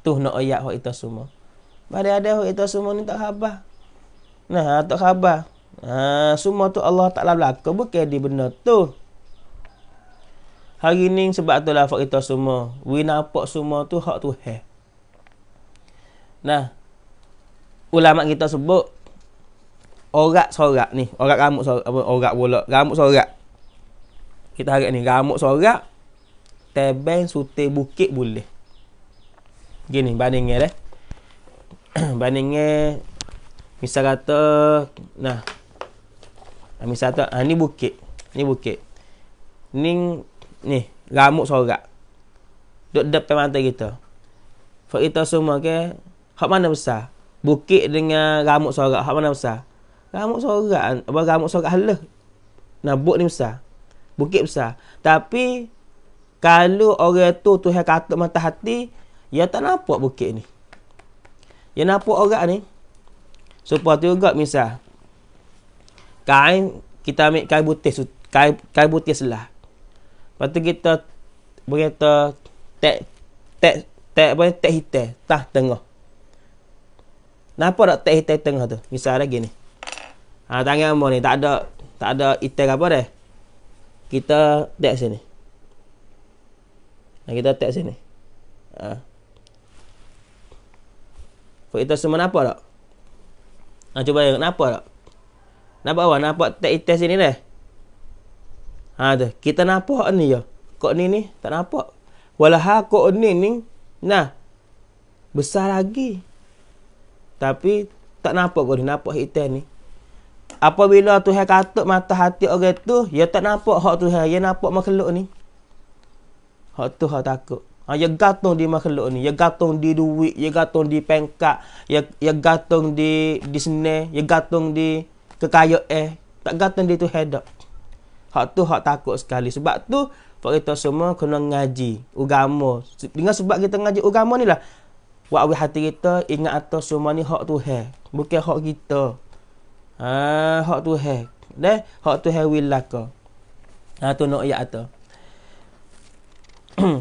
Tu nak ayat hak itu semua. Bada ada hak itu semua ni tak khabar. Nah, tak khabar. Ha, semua tu Allah Ta'ala berlaku. Bukan di benda tu. Hari ni sebab itulah lah kita semua. We nampak semua tu hak tu he. Nah. Ulama kita sebut orang sorak ni, orang rambut sorak apa orang bola, rambut sorak. Kita hari ni rambut sorak tebang sute bukit boleh. Gini bandingnya deh. bandingnya misal kata nah. Misal kata ah, ni bukit, ni bukit. Ning ni lamuk sorak duk depan mata kita for kita semua ke hak mana besar bukit dengan ramuk sorak hak mana besar ramuk sorak apa ramuk sorak halah nabuk ni besar bukit besar tapi kalau orang tu tu hak kata mata hati ya tak nampak bukit ni ya nampak orang ni supaya tu juga misal kain kita ambil kain butis kain kain butis lah Lepas tu kita berkata tek tek tek apa tek hitam tah tengah. Kenapa tak hitam tengah tu? Misalnya gini. Ha tangan apa ni? Tak ada tak ada hitam apa dah. Kita tek sini. Nah, kita tek sini. Ha. Fok itu ha. semua apa tak? Ha, cuba tengok. Kenapa tak? Nampak apa? Nampak tek hitam sini dah? Ha tu. Kita nampak ni ya. Kok ni ni tak nampak. Walaha kok ni ni nah besar lagi. Tapi tak nampak kok ni nampak hitam ni. Apabila Tuhan katuk mata hati orang tu, ya tak nampak hak Tuhan, ya nampak makhluk ni. Hak tu hak takut. Ha, ya gantung di makhluk ni. Ya gatung di duit. Ya gatung di pengkak. Ya, ya gatung di, di senar. Ya gantung di kekayaan. Eh. Tak gatung di tu hedak. Hak tu hak takut sekali. Sebab tu buat kita semua kena ngaji agama. Dengan sebab kita ngaji agama ni lah. Buat awi hati kita ingat atas semua ni hak Tuhan. Bukan hak kita. Ha, hak Tuhan. Dah, hak Tuhan wilaka. Lah ha tu nak ayat atas.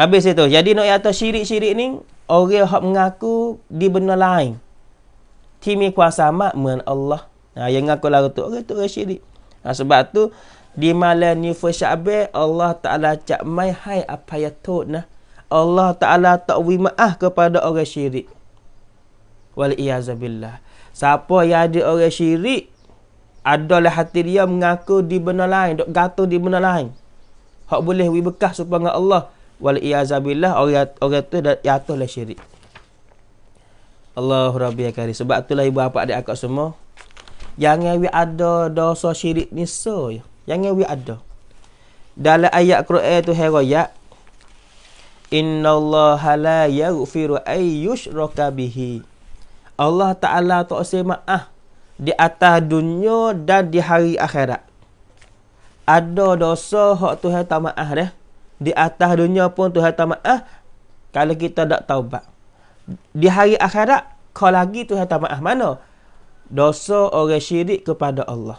Habis itu. Jadi nak ayat syirik-syirik ni orang hak mengaku di benda lain. Timi kuasa mak men Allah. Ha yang ngaku lagu tu orang tu orang syirik. Ha, sebab tu di malam ni for Syabir, Allah Ta'ala cak mai hai apa ya tot nah. Allah Ta'ala tak wima'ah kepada orang syirik. Wal-iyazabilah. Siapa yang ada orang syirik, adalah hati dia mengaku di benda lain. Duk gatuh di benda lain. Hak boleh wibekah supaya Allah. Wal-iyazabilah. Orang, orang tu dah jatuhlah syirik. Allahu Rabbi ya kari. Sebab itulah ibu bapa adik akak semua. Jangan ada dosa syirik ni so ya yang we ada dalam ayat Quran tu heroya innallaha la yaghfiru ayyushraka bihi Allah taala tak usai ah, di atas dunia dan di hari akhirat ada dosa hak Tuhan tak maaf dah di atas dunia pun Tuhan tak maaf ah, kalau kita tak taubat di hari akhirat kau lagi Tuhan tak maaf mana dosa orang syirik kepada Allah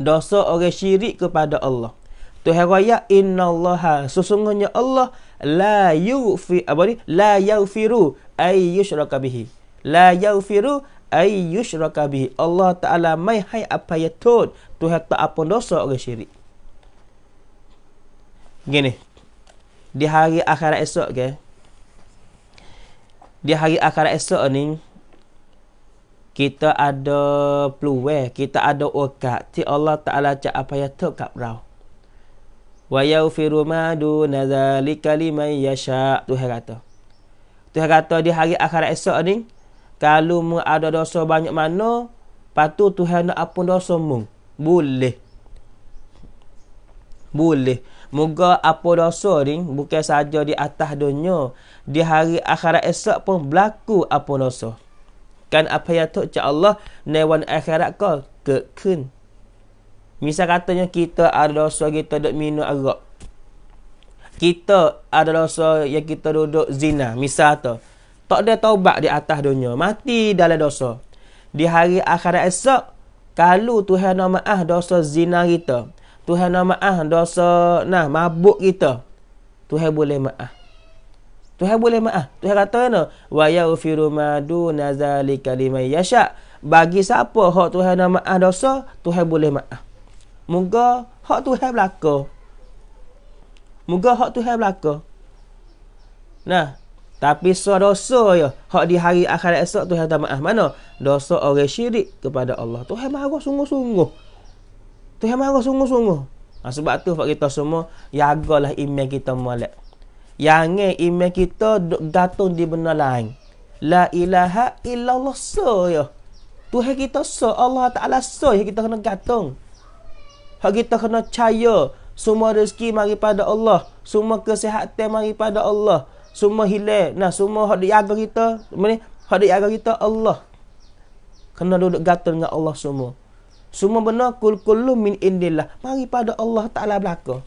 dosa orang syirik kepada Allah. Tuhan raya innallaha sesungguhnya Allah la yufi apa ni la yufiru ay yushraka bihi. La yufiru ay yushraka bihi. Allah Taala mai hai apa ya tod Tuhan tak apa dosa orang syirik. Gini. Di hari akhirat esok ke? Okay? Di hari akhirat esok ni, kita ada peluwe, kita ada okat ti Allah taala cak apa ya tok kat rau wa yaufiru ma dun zalika yasha tuhan kata tuhan kata di hari akhirat esok ni kalau mu ada dosa banyak mana patu tuhan nak apun dosa mu boleh boleh Moga apa dosa ni bukan saja di atas dunia. Di hari akhirat esok pun berlaku apa dosa kan apa yang Allah akhirat kau kekun. Misal katanya kita ada dosa kita duduk minum arak. Kita ada dosa yang kita duduk zina. Misal tu. Tak ada taubat di atas dunia. Mati dalam dosa. Di hari akhirat esok, kalau Tuhan nak maaf ah dosa zina kita. Tuhan nak maaf ah dosa nah mabuk kita. Tuhan boleh maaf. Tuhan boleh maaf. Ah, Tuhan kata kena. Wa yaufiru ma duna kalimai yasha. Bagi siapa hak Tuhan nak maaf ah, dosa, Tuhan boleh maaf. Ah. Moga hak Tuhan belaka. Moga hak Tuhan belaka. Nah, tapi so dosa ya. Hak di hari akhirat esok Tuhan tak maaf. Mana? Dosa orang syirik kepada Allah. Tuhan marah sungguh-sungguh. Tuhan marah sungguh-sungguh. Nah, sebab tu kita semua jagalah iman kita molek. Yang ni iman kita gantung di benda lain. La ilaha illallah so ya. Tuhan kita so. Allah Ta'ala so. Yang kita kena gantung. Yang kita kena percaya. Semua rezeki mari pada Allah. Semua kesihatan mari pada Allah. Semua hilang. Nah, semua hak diaga kita. Mana? Hak diaga kita Allah. Kena duduk gantung dengan Allah semua. Semua benar kul kullu min indillah. Mari pada Allah Ta'ala belakang.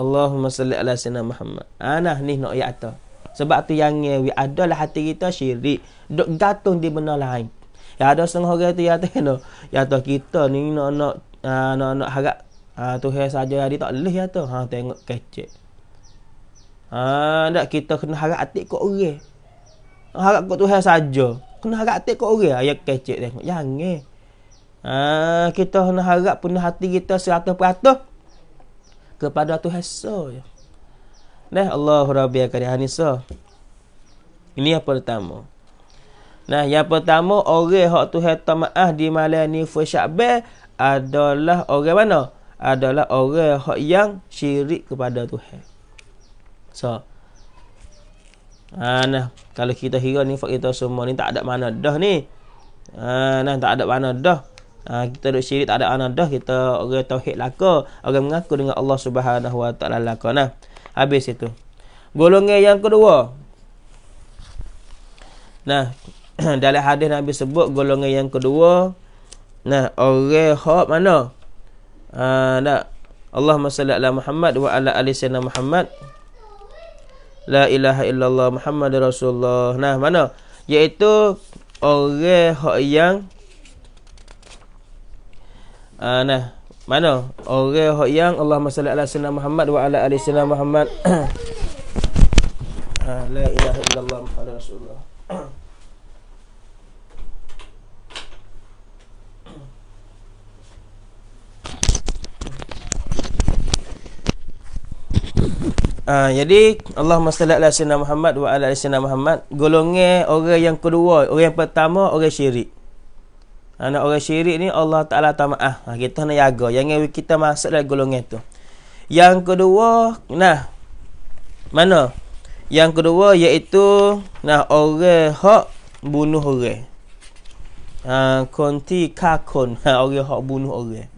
Allahumma salli ala sayyidina Muhammad. Ha nah ni nak ayat atas. Sebab tu yang we adalah hati kita syirik. Dok gantung di benda lain. Ya ada setengah orang tu ya tu kena. Ya tu kita ni nak nak ah, nak nak harap ha Tuhan saja hari tak leh ya tu. Ha tengok kecek. Ha nak kita kena harap atik kok orang. Harap kok Tuhan saja. Kena harap atik kok orang ayat kecek tengok. Jangan. Ha kita kena harap pun hati kita 100% kepada Tuhan So, ya. Nah Allah Rabbi akari hanisa. Ini yang pertama. Nah yang pertama orang hak tu hata maah di malam ni fu adalah orang mana? Adalah orang hak yang syirik kepada Tuhan. So. Ah nah kalau kita kira ni fakta semua ni tak ada mana dah ni. Ah nah tak ada mana dah. Ha, kita duduk syirik tak ada anak dah kita orang tauhid laka orang mengaku dengan Allah Subhanahu wa taala laka nah habis itu golongan yang kedua nah dalam hadis Nabi sebut golongan yang kedua nah orang hak mana ha, ah, nah Allah masalah ala Muhammad wa ala ali sayyidina Muhammad la ilaha illallah Muhammad Rasulullah nah mana iaitu orang hak yang uh, nah mana orang hok yang Allahumma salli ala sayyidina Muhammad wa ala ali sayyidina Muhammad ah, la ilaha illallah muhammadur rasulullah Ha, jadi Allahumma salli ala sayyidina Muhammad wa ala sayyidina Muhammad golongan orang yang kedua orang yang pertama orang syirik Ana orang syirik ni Allah Taala tamaah. Ha, ah, kita nak jaga jangan kita masuk dalam golongan tu. Yang kedua, nah. Mana? Yang kedua iaitu nah orang hak bunuh orang. Ha, konti kakon ha, orang hak bunuh orang.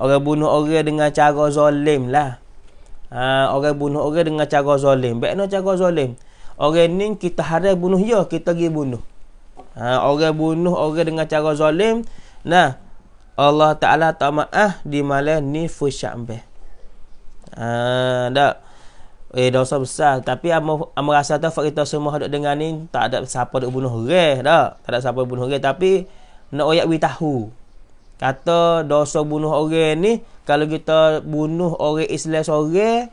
Orang bunuh orang dengan cara zalim lah. Ha, orang bunuh orang dengan cara zalim. Bekno cara zalim. Orang ni kita harap bunuh dia, ya, kita pergi bunuh ha, orang bunuh orang dengan cara zalim nah Allah Taala tak maaf di malam ni fushambe ah ha, dak eh dosa besar tapi amo amo rasa tu kita semua hendak dengar ni tak ada siapa nak bunuh orang dak tak ada siapa bunuh orang tapi nak oyak wi tahu kata dosa bunuh orang ni kalau kita bunuh orang Islam seorang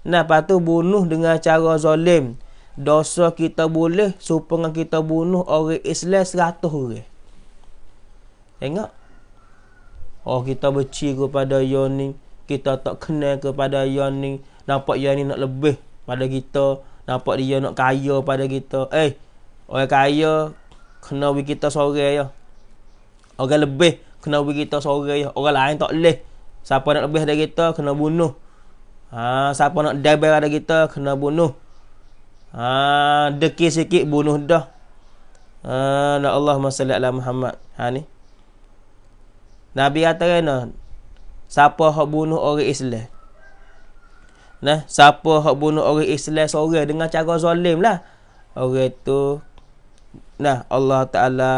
nah patu bunuh dengan cara zalim dosa kita boleh supaya kita bunuh orang Islam 100 orang. Tengok. Oh kita benci kepada yang ni, kita tak kena kepada yang ni, nampak yang ni nak lebih pada kita, nampak dia nak kaya pada kita. Eh, orang kaya kena bagi kita sore ya. Orang lebih kena bagi kita sore ya. Orang lain tak boleh. Siapa nak lebih dari kita kena bunuh. Ha, siapa nak debel dari kita kena bunuh. Ha dekil sikit bunuh dah. Ha la Allah masya Allah Muhammad. Ha ni. Nabi kata kena kan, siapa hak bunuh orang Islam. Nah, siapa hak bunuh orang Islam seorang dengan cara zalim lah. Orang tu nah Allah Taala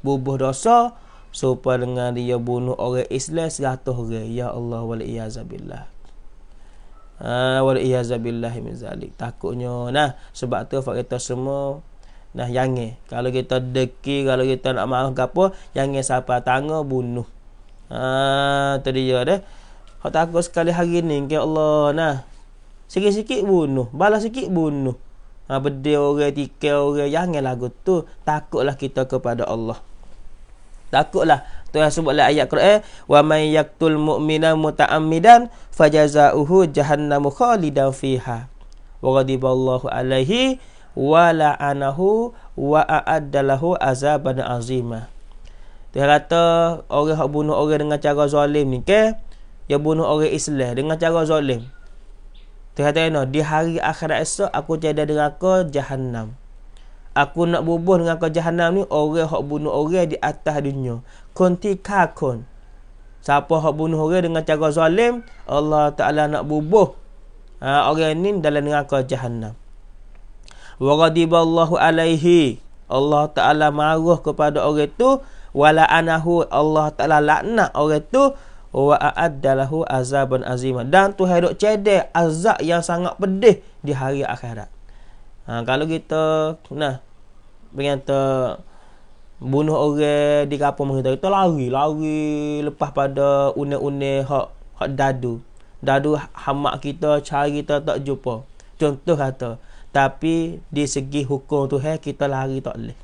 bubuh dosa supaya dengan dia bunuh orang Islam 100 orang. Ya Allah wal iyazabilah. Ah, wal iyazabilah min zalik takutnya nah sebab tu fak kita semua nah jangan kalau kita deki kalau kita nak marah gapo jangan siapa tanga bunuh ah tadi ya deh hak takut sekali hari ni ke Allah nah sikit-sikit bunuh balas sikit bunuh ha, ah, bedil orang tikai orang jangan lagu tu takutlah kita kepada Allah takutlah Tuhan sebutlah ayat Quran wa may yaqtul mu'mina muta'ammidan fajazaohu jahannam khalidan fiha waghadiballahu alaihi wa la'anahu wa a'addalahu azaban azima dia kata orang hak bunuh orang dengan cara zalim ni ke Yang bunuh orang Islam dengan cara zalim dia kata no, di hari akhirat esok aku dengan neraka jahannam Aku nak bubuh dengan kau jahanam ni Orang hak bunuh orang di atas dunia Kunti kakun Siapa hak bunuh orang dengan cara zalim Allah Ta'ala nak bubuh ha, Orang ni dalam neraka jahanam Waradiballahu alaihi Allah Ta'ala marah kepada orang tu Wala anahu Allah Ta'ala laknak orang tu Wa a'addalahu azaban azimah Dan tu hidup cedek azab yang sangat pedih di hari akhirat ha, kalau kita nah ternyata bunuh orang di kapal mengita kita lari lari lepas pada une-une hak hak dadu dadu hamak kita cari kita tak jumpa contoh kata tapi di segi hukum tu he, eh, kita lari tak boleh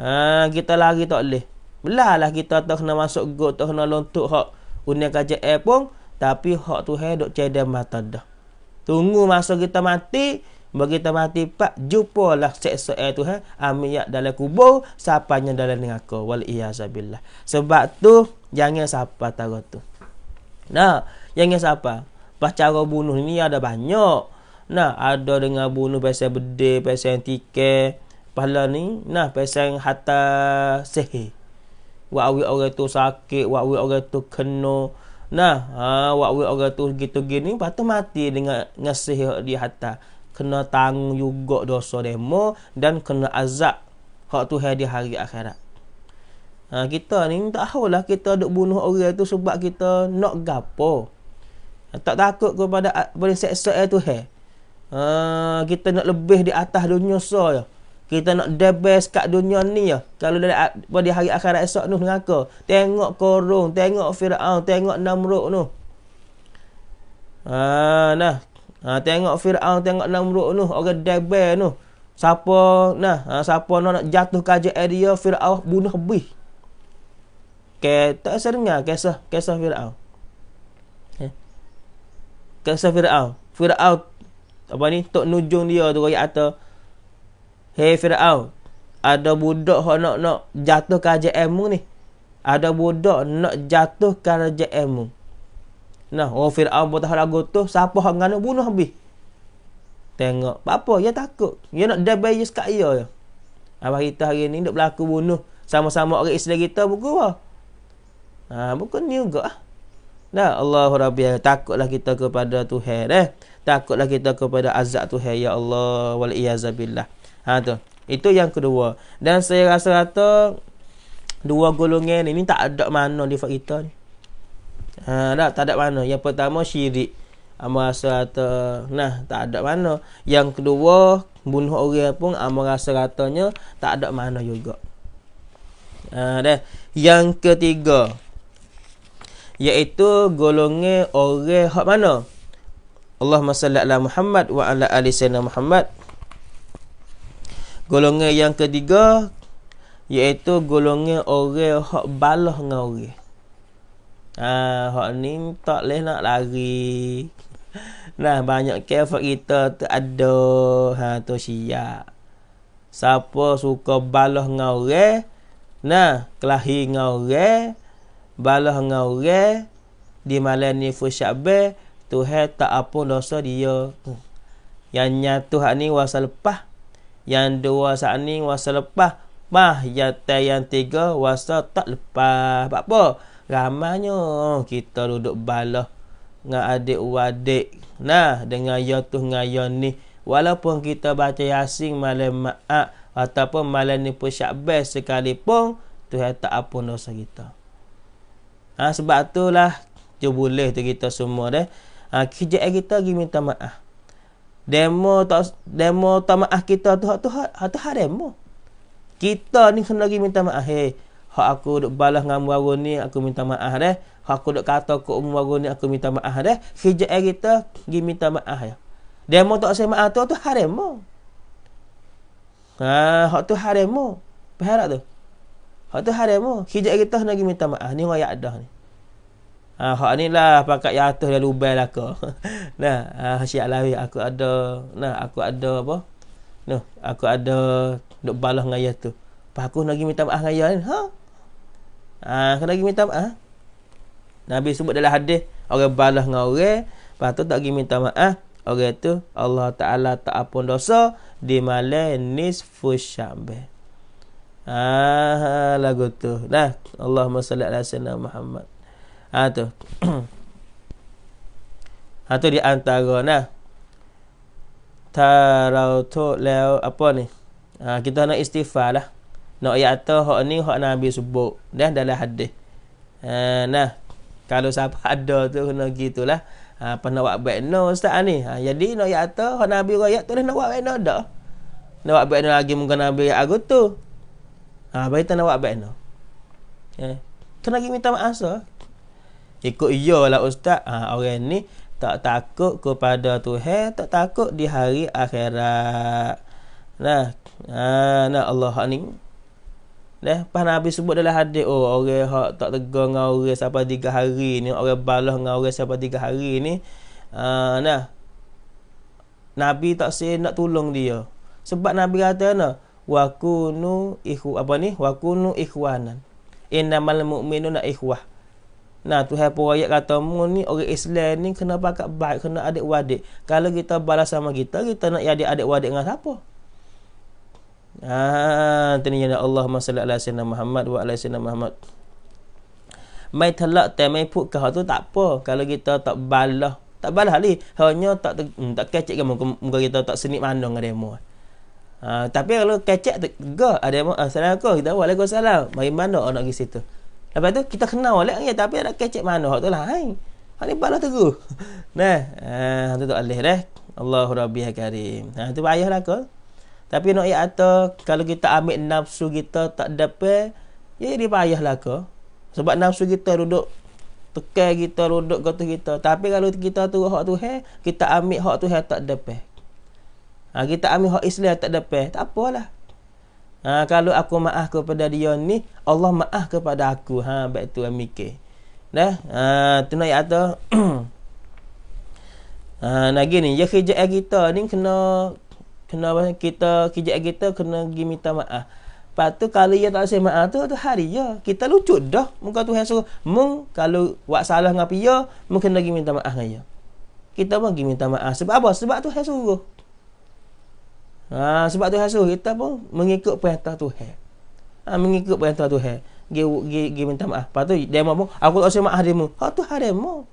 ha, kita lari tak boleh belalah kita tak kena masuk got tak kena lontok hak une kaje air pun tapi hak tu he eh, dok cedah mata dah tunggu masa kita mati bagi kita mati pak jumpalah seksa air Tuhan amin yak dalam kubur sapanya dalam neraka wal iazabilah. Sebab tu jangan siapa tahu tu. Nah, jangan siapa. Pas cara bunuh ni ada banyak. Nah, ada dengan bunuh pasal bede, pasal tiket, pahala ni, nah pasal hata sehe. Wak awi orang tu sakit, wak awi orang tu kena. Nah, ha, wak awi orang tu gitu gini patut mati dengan ngasih di hata kena tanggung juga dosa demo dan kena azab hak tu hari hari akhirat. Ha, kita ni tak tahulah kita duk bunuh orang tu sebab kita nak gapo. Ha, tak takut kepada boleh seksa ya itu he. Ha, kita nak lebih di atas dunia so ya. Kita nak the best kat dunia ni ya. Kalau dari pada hari akhirat esok tu neraka. Tengok korong, tengok Firaun, tengok Namrud tu. Ha, nah, Ha, tengok Fir'aun, tengok Namrud tu. Orang Dabel tu. Siapa nah, ha, siapa nak, nak jatuh kajak area, Fir'aun bunuh lebih. Okay, tak seringa kisah, kisah Fir'aun. Okay. Kisah Fir'aun. Fir'aun, apa ni, tok nujung dia tu kaya atas. Hei Fir'aun, ada budak yang nak, nak jatuh kajak emu ni. Ada budak nak jatuh kajak emu. Nah, orang Fir'aun pun tahu lagu tu. Siapa yang nak bunuh habis? Tengok. Apa? Dia ya takut. Dia ya nak debay je sekat dia. Ya, Abang kita hari ni duk berlaku bunuh. Sama-sama orang Islam kita buku apa? Ha, buku ni juga. Nah, Allah Rabbi. Takutlah kita kepada Tuhan. Eh? Takutlah kita kepada azab Tuhan. Ya Allah. Wal-iyazabilah. Ha, tu. Itu yang kedua. Dan saya rasa-rata... Dua golongan ni, ni tak ada mana di fakta ni. Ha, tak, tak ada mana. Yang pertama syirik. Amal rasa rata. Nah, tak ada mana. Yang kedua, bunuh orang pun amal rasa ratanya tak ada mana juga. Ha, dah. Yang ketiga, iaitu golongan orang hak mana? Allah salli ala Muhammad wa ala ali sayyidina Muhammad. Golongan yang ketiga iaitu golongan orang hak balah dengan orang uh, hak ni tak leh nak lari nah banyak kefak kita tu ada ha tu siap siapa suka balah dengan orang nah kelahi dengan orang balah dengan orang di malam ni fushabe tu he tak apa dosa dia yang nyatu hak ni wasa lepas yang dua saat ni wasa lepas mah yang tiga wasa tak lepas apa apa ramanya kita duduk balah dengan adik-adik nah dengan ya tu dengan ya ni walaupun kita baca yasin malam ma'ak ataupun malam ni pun syakbes sekalipun tu tak apa dosa kita ha, sebab tu lah dia boleh tu kita semua deh. Ha, kerja kita pergi minta maaf demo tak demo tak maaf kita tu tu tu ha, ha, demo kita ni kena lagi minta maaf hey, Hak aku duk balas dengan baru ni aku minta maaf deh. Hak aku duk kata ke umur ni aku minta maaf deh. Kerja kita pergi minta maaf ya. Dia mau tak saya maaf tu tu haram mu. Ha, hak tu haram mu. Perhara tu. Hak tu haram mu. Kerja kita nak pergi minta maaf ni orang dah ni. Ha, hak ni lah pakat yatuh dah lubai lah kau. nah, ha, lawi aku ada. Nah, aku ada apa? Nah, aku ada duk balas dengan tu. Pak aku nak pergi minta maaf dengan ayah ni. Ha? Ah, lagi minta maaf. Ah. Nabi sebut dalam hadis, orang balas dengan orang, lepas tu tak pergi minta maaf. Ah. Orang tu Allah Taala tak ampun dosa di malam nisfu syambe. Ah, lagu tu. Nah, Allahumma salli ala sayyidina Muhammad. Ah tu. ah tu di antara nah. Tarau tu leo apa ni? Ah kita nak istighfar lah nak ayat atas hak ni hak Nabi sebut dah dalam hadis. Uh, nah, kalau siapa ada tu kena gitulah. Ha uh, pernah buat baik no ustaz ni. Ha, jadi nak ayat atas hak Nabi royak tu dah nak buat baik no dah. Nak buat baik no lagi mungkin Nabi aku tu. Ha baik tak nak buat baik no. Eh, tu lagi minta maaf so. Ikut iyalah ustaz. Ha, orang ni tak takut kepada Tuhan, tak takut di hari akhirat. Nah, nah, ha, nah Allah ni Nah, pas Nabi sebut dalam hadis, oh orang hak tak tegar dengan orang sampai tiga hari ni, orang balas dengan orang sampai tiga hari ni, uh, nah. Nabi tak sen nak tolong dia. Sebab Nabi kata ana wa kunu ikhu apa ni? Wa kunu ikhwanan. Innamal mu'minuna ikhwah. Nah, tu hai ayat kata mu ni orang Islam ni kena pakat baik, kena adik wadik. Kalau kita balas sama kita, kita nak jadi adik wadik dengan siapa? Ah, tanya Allah masalah ala sayyidina Muhammad wa ala sayyidina Muhammad. Mai telak tai mai put ke tu tak apa. Kalau kita tak balah, tak balah ni. Hanya tak te, hmm, tak kecek ke muka, muka kita tak seni mana dengan demo. Ah, tapi kalau kecek tegak ada demo ah, assalamualaikum, kita waalaikumsalam. Mari mana anak ke situ. Lepas tu kita kenal oleh ni. tapi ada kecek mana hak tu lah. Hai. Hak ni balah teguh. nah, ah tu tak alih dah. Allahu rabbil karim. Ha tu payahlah kau. Tapi nak ayat atas, kalau kita ambil nafsu kita tak dapat, ya jadi payahlah ke. Sebab nafsu kita duduk tekan kita, duduk kata kita. Tapi kalau kita tu hak tu hai, kita ambil hak tu hai tak dapat. Ha, kita ambil hak Islam tak dapat, tak apalah. Ha, kalau aku maaf kepada dia ni, Allah maaf kepada aku. Ha, baik tu amike. Dah. Nah, ha, tu nak ayat nah gini, ya kerja kita ni kena kena kita kerja kita kena pergi minta maaf. Lepas tu kalau dia tak say maaf tu tu hari ya. Kita lucut dah. Muka Tuhan suruh mung kalau buat salah dengan pia, mung kena pergi minta maaf dengan dia. Kita pun pergi minta maaf. Sebab apa? Sebab Tuhan suruh. Ha, sebab tu hasil kita pun mengikut perintah Tuhan. Ha, mengikut perintah Tuhan. Gi gi minta maaf. Lepas tu demo pun aku tak say maaf demo. Ha tu hari demo.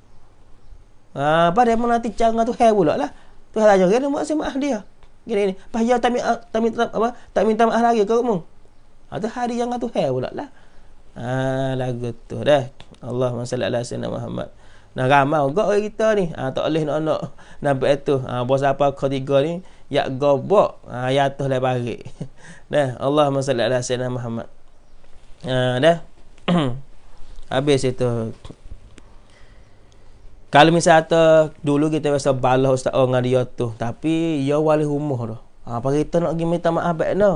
Ha, pada demo nanti cara Tuhan pula lah. Tuhan ajar dia mau buat semak dia gini ni pahaya tak minta ah, tak minta apa tak minta maaf lagi kau kamu ada hari yang tu hal pula lah ha lagu tu dah Allahumma salli ala sayyidina Muhammad nah ramai juga orang kita ni ha, tak boleh nak nak nampak itu ha, bos apa ketiga ni ya gobok ha, ya tu lah bagi nah Allahumma salli ala sayyidina Muhammad ha, dah habis itu kalau misalnya ta, dulu kita biasa balas ustaz oh, dengan dia tu. Tapi ia wali rumah tu. Ha, apa kita nak pergi minta maaf baik no?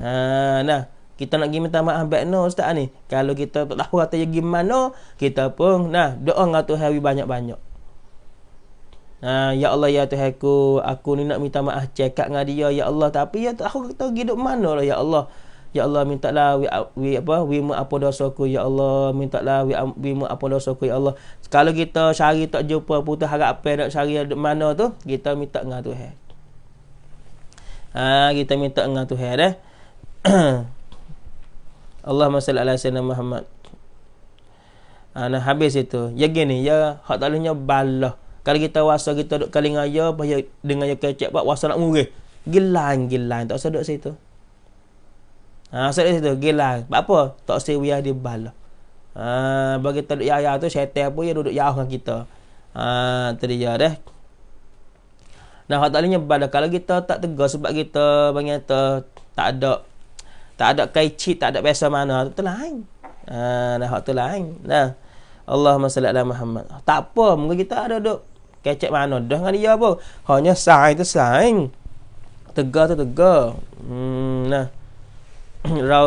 Ha, nah. Kita nak pergi minta maaf baik no ustaz ni. Kalau kita tak tahu kata gimana, kita pun nah, doa dengan Tuhan banyak-banyak. Nah, ya Allah ya Tuhan aku, aku ni nak minta maaf cekak dengan dia ya Allah tapi ya aku tak tahu hidup mana lah ya Allah. Ya Allah mintalah we, we apa we ma apa dosa aku ya Allah mintalah we, we ma apa dosa aku ya Allah. Kalau kita cari tak jumpa putus harap apa nak cari mana tu kita minta dengan Tuhan. Ha kita minta dengan Tuhan dah. Eh. Allahumma salli ala sayyidina Muhammad. Ha, nah habis itu. Ya gini ya hak talinya balah. Kalau kita wasa kita duk kalingaya bahaya dengan yang ya kecek buat wasa nak murih. Gilang gilang tak usah duk situ. Ha, so dia gila gelang. apa? Tak say we are dia bala. Ha, bagi tanduk Yahya tu syaitan pun dia duduk jauh dengan kita. Ha, tu deh Nah, hak taklinya bala. Kalau kita tak tegur sebab kita banyak tu tak ada tak ada kaicit, tak ada biasa mana. Betul lain. Ha, nah, hak tu lain. Nah. Allahumma salli ala Muhammad. Tak apa, mungkin kita ada duduk kecek mana dah dengan dia apa. Hanya sign tu sign. Tegar tu tegar. Hmm, nah. เรา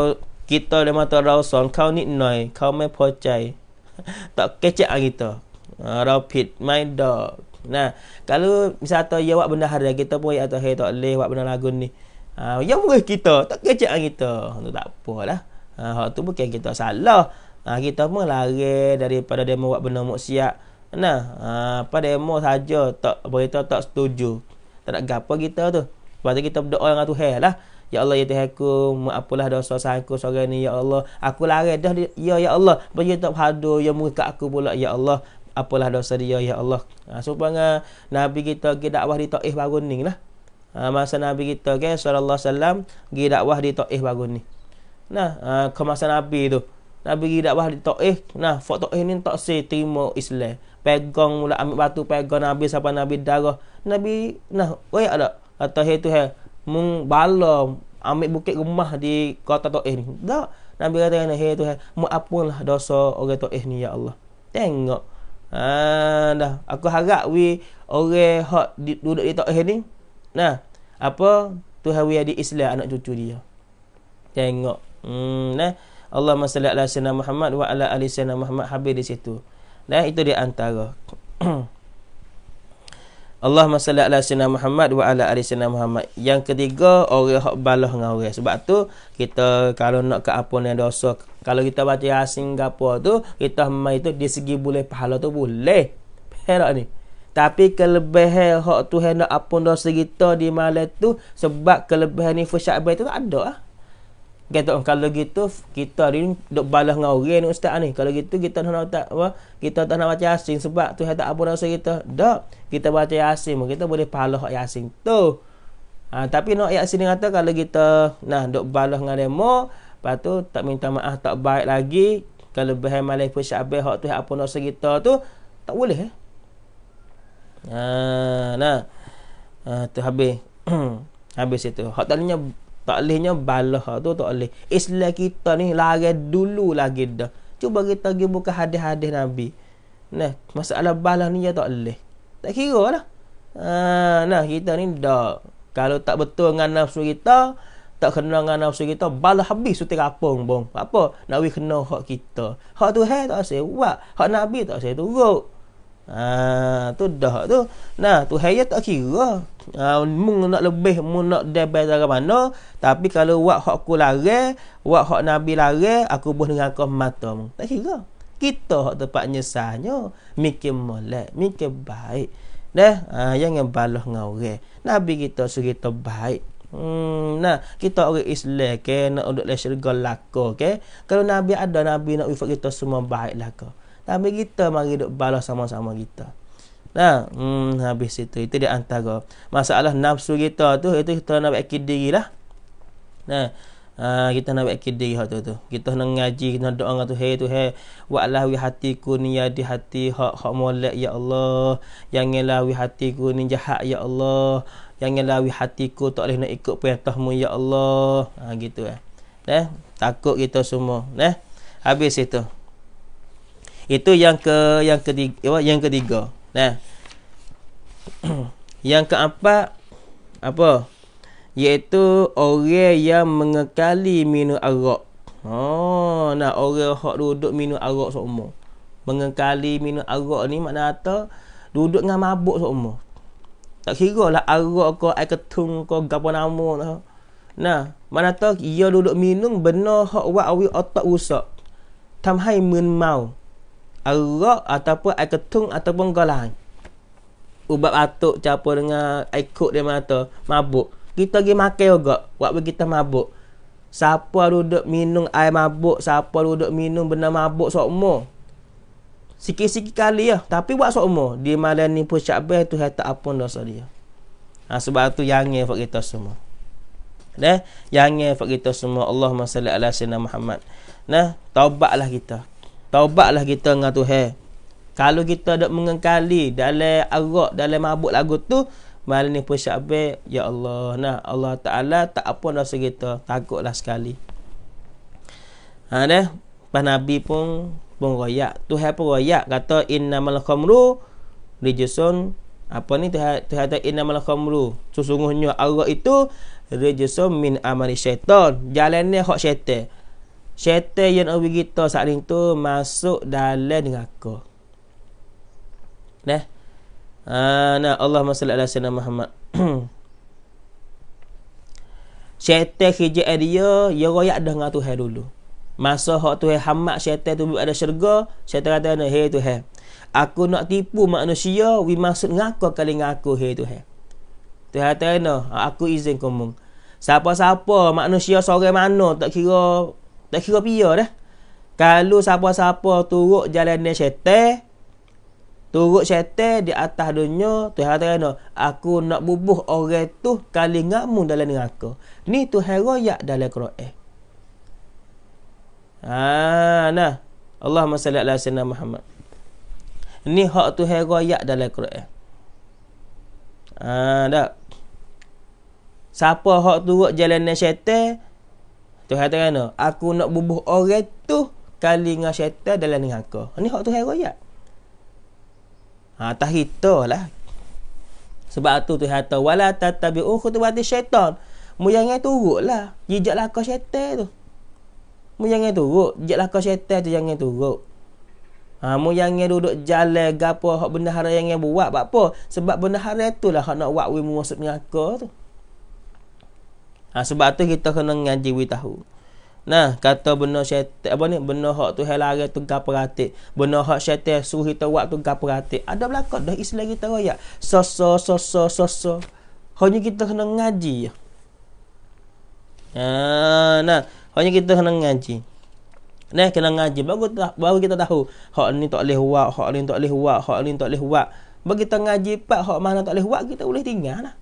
กิตอเลยมาตัวเราสอนเขานิดหน่อยเขาไม่พอใจต่อแกจะอะไรต่อเราผิดไม่ดอกนะกาลูมิซาตัวเยาวะบันดาหารกิตอป่วยอัตเฮตอเลวะบันดาลากุนนี่ยังไม่กิตอต่อแกจะอะไรต่อนี่ตักปวดละฮะตุบุกแกกิตอสั่นล้อกิตอมาลาเร่ daripada เดโมวะบันดาโมเสียนะพอดโมสั่งจ่อต่อบริโตต่อสตูจูแต่กับพวกกิตอตุบัดที่กิตอปดอยังอัตเฮลละ Ya Allah ya Tuhan aku, apalah dosa saya aku seorang ni ya Allah. Aku lari dah ya ya Allah. Bagi tak hadu ya muka aku pula ya Allah. Apalah dosa dia ya Allah. Ha, supaya Nabi kita pergi dakwah di Taif baru ni lah. Ha, masa Nabi kita ke okay, sallallahu alaihi wasallam pergi dakwah di Taif baru ni. Nah, ha, ke masa Nabi tu. Nabi pergi dakwah di Taif. Nah, fak Taif ni tak si terima Islam. Pegang mula ambil batu pegang Nabi sampai Nabi darah. Nabi nah, oi ada. Atau itu tu mengbala ambil bukit rumah di kota Taif eh, ni. Tak. Nabi kata kena hey Tuhan, mu apunlah dosa orang Taif eh, ni ya Allah. Tengok. Ah dah, aku harap we orang hak duduk di Taif ni. Nah, apa Tuhan we di Islam anak cucu dia. Tengok. Hmm nah. Allah masalli ala sayyidina Muhammad wa ala ali sayyidina Muhammad habis di situ. Nah, itu dia antara. Allahumma salli ala sayyidina Muhammad wa ala ali sayyidina Muhammad. Yang ketiga orang hak balah dengan orang. Sebab tu kita kalau nak ke apa yang dosa, kalau kita baca asing ke tu, kita hamba itu di segi boleh pahala tu boleh. Perak ni. Tapi kelebihan hak tu nak apa dosa kita di malam tu sebab kelebihan ni fasyabai tu tak ada ah. Kata oh, kalau gitu kita hari ni duk balas dengan orang ni ustaz ni. Kalau gitu kita tak nak tak apa? Kita tak nak baca Yasin sebab tu hak tak apa dosa kita. Dak. Kita baca Yasin kita boleh pahala hak Yasin. Tu. Ha, tapi nak Yasin ni kata kalau kita nah duk balas dengan demo, lepas tu tak minta maaf tak baik lagi. Kalau bahai malai pun syabai hak tu hak apa dosa kita tu tak boleh eh. Ha, nah. Ha, tu habis. habis itu. Hak tadinya tak bolehnya balah lah tu tak boleh. Islam kita ni lari dulu lagi dah. Cuba kita pergi buka hadis-hadis Nabi. Nah, masalah balah ni ya tak boleh. Tak kira lah. Ha, nah, kita ni dah. Kalau tak betul dengan nafsu kita, tak kena dengan nafsu kita, balah habis suti kapung bong. Apa? Nabi kena hak kita. Hak tu hai tak saya buat. Hak Nabi tak saya turut. Ha, tu dah tu. Nah, tu hai ya tak kira ha, nak lebih mung nak debel ke mana tapi kalau wak hak ku lare wak hak nabi lare aku boleh dengan kau mata mung tak kira kita hak tempat nyesanya mikir molek mikir baik deh ah, yang yang balah dengan orang nabi kita cerita baik Hmm, nah, kita orang Islam ke, nak untuk dalam syurga laka ke. Kalau Nabi ada, Nabi nak wifat kita semua baik laka. Tapi kita mari duduk balas sama-sama kita. Ha, hmm, habis itu. Itu dia antara. Masalah nafsu kita tu, itu kita nak baik diri lah. Ha, ha, kita nak baik diri hak tu tu. Kita nak ngaji, kita nak doa dengan tu. Hei tu, hei. Wa'lah wi hatiku ni ya di hati hak, hak molek ya Allah. Yang ilah wi hatiku ni jahat ya Allah. Yang ilah wi hatiku tak boleh nak ikut perintahmu ya Allah. Ha, gitu eh. Eh, takut kita semua. Eh, habis itu. Itu yang ke yang ketiga, yang ketiga. Nah. yang keempat apa? Yaitu orang yang mengekali minum arak. Oh, nah orang hok duduk minum arak seumur. Mengekali minum arak ni makna apa? Duduk dengan mabuk seumur. Tak kira lah arak ke air ketung ke gapo nama lah. Nah, mana tahu ia duduk minum benar hok wak awi otak rusak. Tamhai mun mau. Arak ataupun air ketung ataupun golang, Ubat atuk capa dengan air kok dia mata. Mabuk. Kita pergi makan juga. Waktu kita mabuk. Siapa duduk minum air mabuk. Siapa duduk minum benda mabuk sokmo. Sikit-sikit kali ya. Tapi buat sokmo. Di malam ni pun syakbah tu saya tak apa dosa dia. Ha, sebab tu yang efek kita semua. Nah, yang efek kita semua. Allahumma salli ala sayyidina Muhammad. Nah, taubatlah kita taubatlah kita dengan Tuhan. Kalau kita dak mengengkali dalam arak dalam mabuk lagu tu malam ni pun Syabat ya Allah nah Allah Taala tak apa dah segitu takutlah sekali. Ha deh pas nabi pun pun royak Tuhan pun royak kata innamal khamru rijsun apa ni Tuhan Tuhan kata innamal khamru sesungguhnya arak itu rijsun min amali syaitan jalannya hak syaitan syaitan yang awi kita saat ini tu masuk dalam neraka. Nah. Ha nah Allah masallallahu alaihi wasallam Muhammad. syaitan kerja dia ya royak dengan Tuhan dulu. Masa hak Tuhan hamak syaitan tu ada syurga, syaitan kata nah hey Tuhan. Aku nak tipu manusia wi masuk neraka kali ngaku hey Tuhan. Tuhan kata aku izin kamu. Siapa-siapa manusia seorang mana tak kira tak kira pia dah. Kalau siapa-siapa turut jalan syaitan, turut syaitan di atas dunia, Tuhan kata kena, aku nak bubuh orang tu kali ngamu dalam neraka. Ni tu heroyak dalam Quran. Ah, nah. Allahumma salli ala sayyidina Muhammad. Ni hak tu heroyak dalam Quran. Ah, dah. Siapa hak turut jalan syaitan, Tuhan kata kena, aku nak bubuh orang tu kali dengan syaitan dalam dengan aku. Ini hak Tuhan royak. Ha, tak kita lah. Sebab tu Tuhan kata, wala oh uhu tu berarti syaitan. Muyangnya turut lah. Jijak laka syaitan tu. Muyangnya turut. Jijak laka syaitan tu jangan turut. Ha, Muyangnya duduk jalan gapo hak benda hara yang buat. Sebab apa? Sebab benda hara itulah hak nak buat wimu masuk dengan tu ha, sebab tu kita kena ngaji wi tahu nah kata benda syaitan apa ni benda hak tu hal lari tu gapo ratik benda hak syaitan suruh kita buat tu gapo ratik ada belakang dah Islam kita raya soso soso soso hanya kita kena ngaji ya ha, nah hanya kita kena ngaji Nah kena ngaji baru tak baru kita tahu hak ni tak boleh buat, hak ni tak boleh buat, hak ni tak boleh buat. Bagi kita ngaji pak hak mana tak boleh buat kita boleh tinggal lah.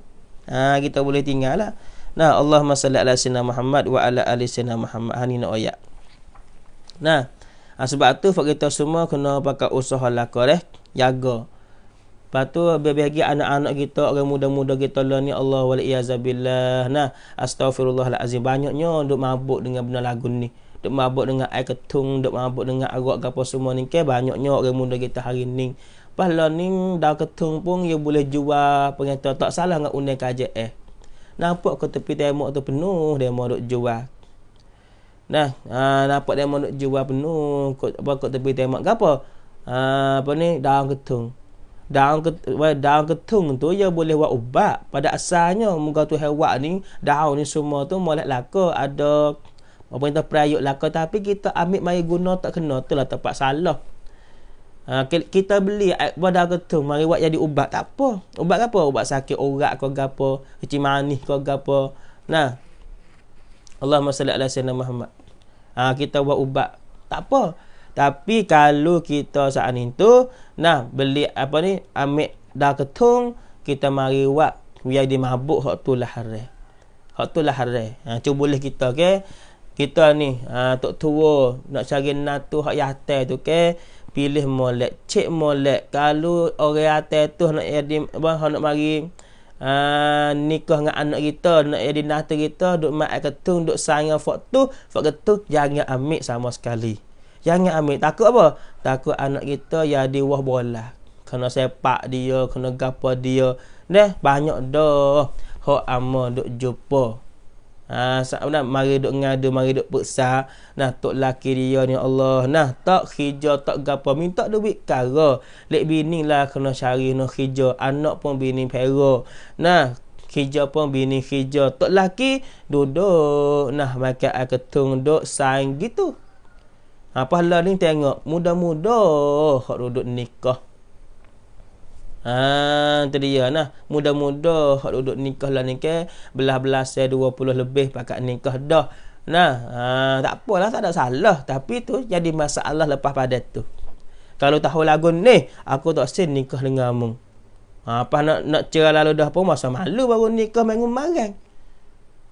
Ha kita boleh tinggal lah. Nah, Allah salli ala sayyidina Muhammad wa ala ali sayyidina Muhammad. Hanina oyak. Nah, ha, sebab tu fak kita semua kena pakai usaha lah eh. Jaga. Lepas tu bagi anak-anak kita, orang muda-muda kita lah ni Allah wal iazabilah. Nah, astagfirullahalazim banyaknya duk mabuk dengan benda lagu ni. Duk mabuk dengan air ketung, duk mabuk dengan agak gapo semua ni ke banyaknya orang muda kita hari ni. Pahala ni dah ketung pun dia boleh jual pengetah tak salah dengan undang kajak eh nampak ke tepi demo tu penuh dia mau nak jual nah aa, ha, nampak mau nak jual penuh kot apa kot tepi demo gapo ha, apa ni daun ketung daun ketung daun ketung tu ya boleh buat ubat pada asalnya muka tu hewan ni daun ni semua tu molek laka ada apa yang terperayuk laka tapi kita ambil mai guna tak kena tu lah tempat salah Ah, kita beli eh, badan kata mari buat jadi ubat tak apa ubat apa ubat sakit urat ke apa kecil manis ke apa nah Allahumma salli ala sayyidina Muhammad ha, kita buat ubat tak apa tapi kalau kita saat tu, nah beli apa ni ambil dah ketung kita mari buat biar dia mabuk hak tu lah hari hak tu lah hari ha, ah, cuba boleh kita okey kita ni uh, tok tua nak cari natu hak yate tu ke pilih molek cek molek kalau orang yate tu nak jadi apa nak mari uh, ah, nikah dengan anak kita nak jadi natu kita duk mak ketung duk sangat fak tu fak ketu jangan ambil sama sekali jangan ambil takut apa takut anak kita jadi wah bola kena sepak dia kena gapo dia neh banyak dah hak ama duk jumpa ha nah mari duk ngadu mari duk peksa nah tok laki dia ni Allah nah tak hijau tak gapo minta duit kara lek bini lah kena cari no hijau anak pun bini pera nah Hijau pun bini hijau. Tok laki duduk. Nah, makan air ketung duduk. Sang gitu. Apa lah ni tengok. Muda-muda. Hak duduk nikah. Ha tu dia nah. Mudah-mudah hak duduk nikah lah ni ke belah-belah saya 20 lebih pakat nikah dah. Nah, ha tak apalah tak ada salah tapi tu jadi masalah lepas pada tu. Kalau tahu lagu ni, aku tak sen nikah dengan mu. Ha, apa nak nak cerai lalu dah pun masa malu baru nikah main marang.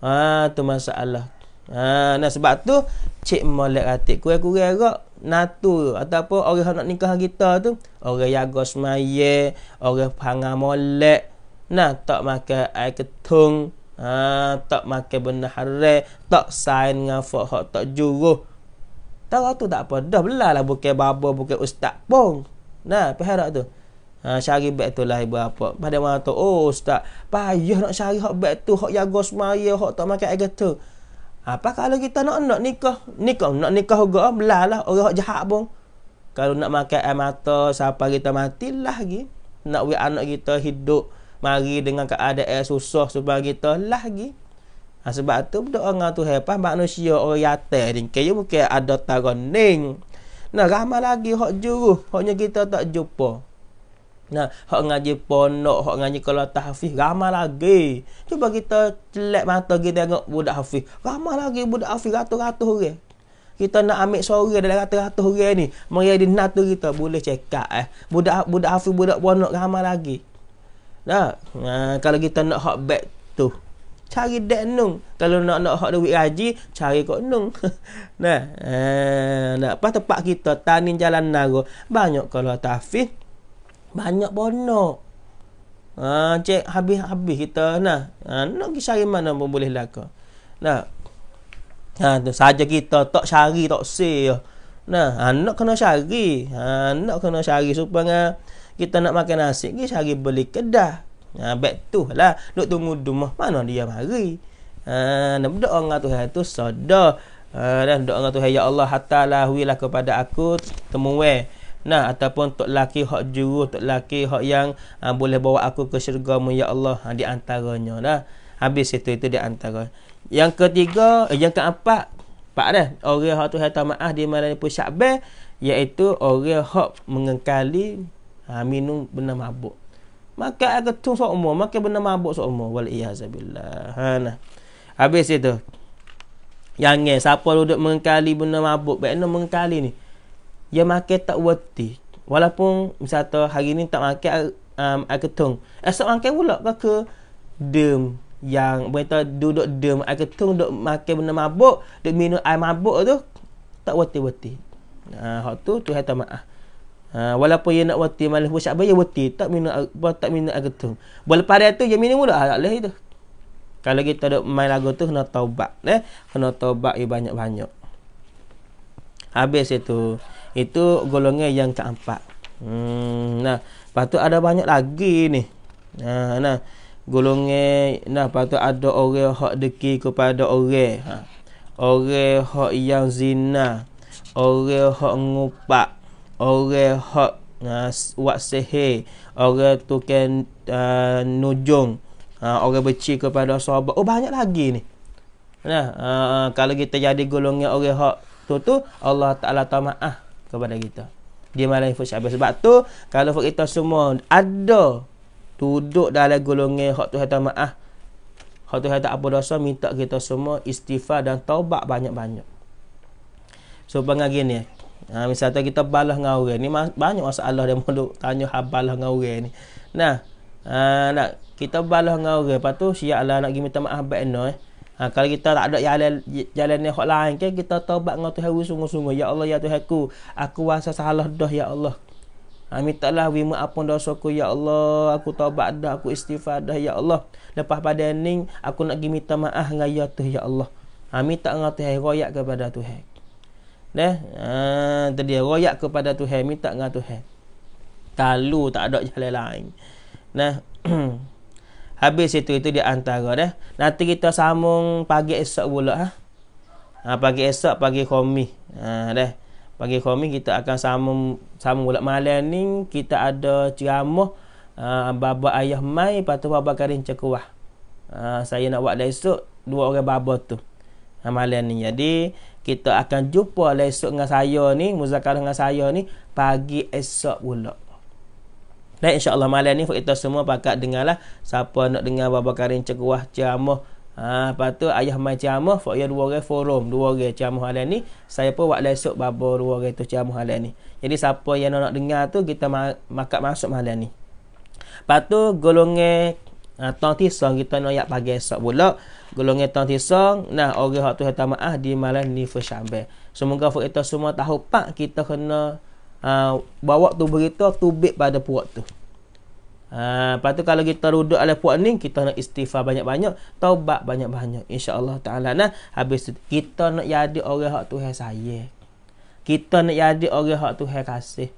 Ha tu masalah. Ha nah sebab tu cik molek atik kurang-kurang gak natu tu ataupun orang yang nak nikah kita tu orang yang jaga semaya orang pangan molek nah tak makan air ketung ha, tak makan benda hara tak sain dengan fok hok tak juruh tak lah tu tak apa dah belah lah bukan babo bukan ustaz pun nah perharap tu ha, cari beg tu lah ibu apa pada mana tu oh ustaz payah nak cari hok beg tu hok jaga semaya hok tak makan air ketung apa kalau kita nak nak nikah? Nikah nak nikah juga belah lah orang hak jahat pun. Kalau nak makan air mata siapa kita matilah lagi. Nak we anak kita hidup mari dengan keadaan susah supaya kita lah lagi. Ha, sebab tu budak orang tu hepa manusia orang yatai ni kaya bukan ada tarang ning. Nah ramai lagi hak juruh haknya kita tak jumpa. Nah, hak ngaji ponok, hak ngaji kalau tak hafiz, ramai lagi. Cuba kita celak mata kita tengok budak hafiz. Ramai lagi budak hafiz ratus-ratus orang. Kita nak ambil sore dalam ratus-ratus orang ni. Mereka di natu kita boleh cekak eh. Budak budak hafiz, budak ponok ramai lagi. Nah, nah kalau kita nak hak back tu. Cari dek nung. Kalau nak nak hak duit raji, cari kok nung. nah, eh, nah. Pas tempat kita, tanin jalan naro. Banyak kalau tak banyak bonok. Ha, cek habis-habis kita nah. Ha, nak pergi cari mana pun boleh laka. Nah. Ha, tu saja kita tak cari tak se. Nah, ha, nak kena cari. Ha, nak kena cari supaya kita nak makan nasi pergi cari beli kedah. Ha, bet tu lah. Nak tunggu rumah mana dia mari. Ha, nak berdoa dengan Tuhan tu sedar. Ha, dan doa dengan Tuhan. Ya Allah, hatalah wilah kepada aku temui. Eh. Nah ataupun tok laki hak juru tok laki hak yang ha, boleh bawa aku ke syurga mu ya Allah ha, di antaranya dah. Habis itu itu di antara. Yang ketiga, eh, yang keempat, pak dah. Orang hak tu hatta maaf di malam pun Syakban iaitu orang hak mengengkali ha, ah, minum benda mabuk. Maka aku tu sok umur, maka benda mabuk sok umur wal iyaz Ha nah. Habis itu. Yang ni siapa duduk mengkali benda mabuk, benda mengkali ni. Ya makan tak wati. walaupun misalnya hari ni tak makan um, aketung esok makan pula ke ke dem yang berita duduk dem aketung duduk makan benda mabuk duduk minum air mabuk tu tak wati wati. nah uh, tu tu hata maaf uh, walaupun ia nak wati malam pun syabat, wati. Tak minum, uh, tak minum agetung. Boleh pada tu, ia minum pula. Tak boleh itu. Kalau kita ada main lagu tu, kena taubat. Eh? Kena taubat ia banyak-banyak. Habis itu. Itu golongnya yang keempat. Hmm, nah, patut ada banyak lagi ni. Nah, nah. Golongan nah patut ada orang hak deki kepada orang. Ha. Orang hak yang zina, orang hak ngupak, orang hak uh, wak sihir, orang tukang uh, nujung, uh, orang beci kepada sahabat. Oh banyak lagi ni. Nah, uh, kalau kita jadi golongnya orang hak tu tu Allah Taala tahu maaf kepada kita. Dia malah infus Syabil. Sebab tu, kalau kita semua ada duduk dalam golongan hak tu kata maaf. Hak tu kata apa dosa, minta kita semua istighfar dan taubat banyak-banyak. So, pengen gini. Ha, ah, misalnya kita balah dengan orang ni. Banyak masalah dia mahu tanya hal balas dengan orang ni. Nah, ha, nak, kita balah dengan orang. Lepas tu, siap lah nak pergi minta maaf baik-baik. Ha, kalau kita tak ada jalan jalan yang lain kan kita taubat dengan Tuhan sungguh-sungguh. Ya Allah ya Tuhanku, aku rasa salah dah ya Allah. Ha, minta lah wima apun dosaku ya Allah. Aku taubat dah, aku istighfar dah ya Allah. Lepas pada ni aku nak gimita minta maaf dengan ya Tuhan ya Allah. Ha, minta dengan Tuhan royak kepada Tuhan. Neh, ha, tadi royak kepada Tuhan minta dengan Tuhan. Kalau tak ada jalan lain. Nah, Habis itu itu dia antara dah. Nanti kita sambung pagi esok pula ha. ha pagi esok pagi khomi. Ha dah. Pagi khomi kita akan sambung sambung pula malam ni kita ada ceramah uh, ha, baba ayah mai patu baba karin cekuah. Ha saya nak buat dah esok dua orang baba tu. Ha, malam ni jadi kita akan jumpa lah esok dengan saya ni muzakarah dengan saya ni pagi esok pula. Dan insyaAllah malam ni kita semua pakat dengar lah. Siapa nak dengar Baba Karim Ceguah Ciamah. Ha, lepas tu ayah mai ciamah. Fakir dua orang forum. Dua orang ciamah halal ni. Saya pun buat lesuk Baba dua orang tu ciamah halal ni. Jadi siapa yang nak, dengar tu kita ma- makat masuk malam ni. Lepas tu golongan uh, ha, Tong Tisong kita nak ayak pagi esok pula. golongnya Tong Tisong. Nah, orang yang tu hantar maaf di malam ni Fushambe. Semoga kita semua tahu pak kita kena uh, bawa tu begitu, tu tubik pada puak tu. Uh, lepas tu kalau kita duduk oleh puak ni kita nak istighfar banyak-banyak, taubat banyak-banyak insya-Allah taala nah habis tu, kita nak jadi orang hak Tuhan sayang. Kita nak jadi orang hak Tuhan kasih.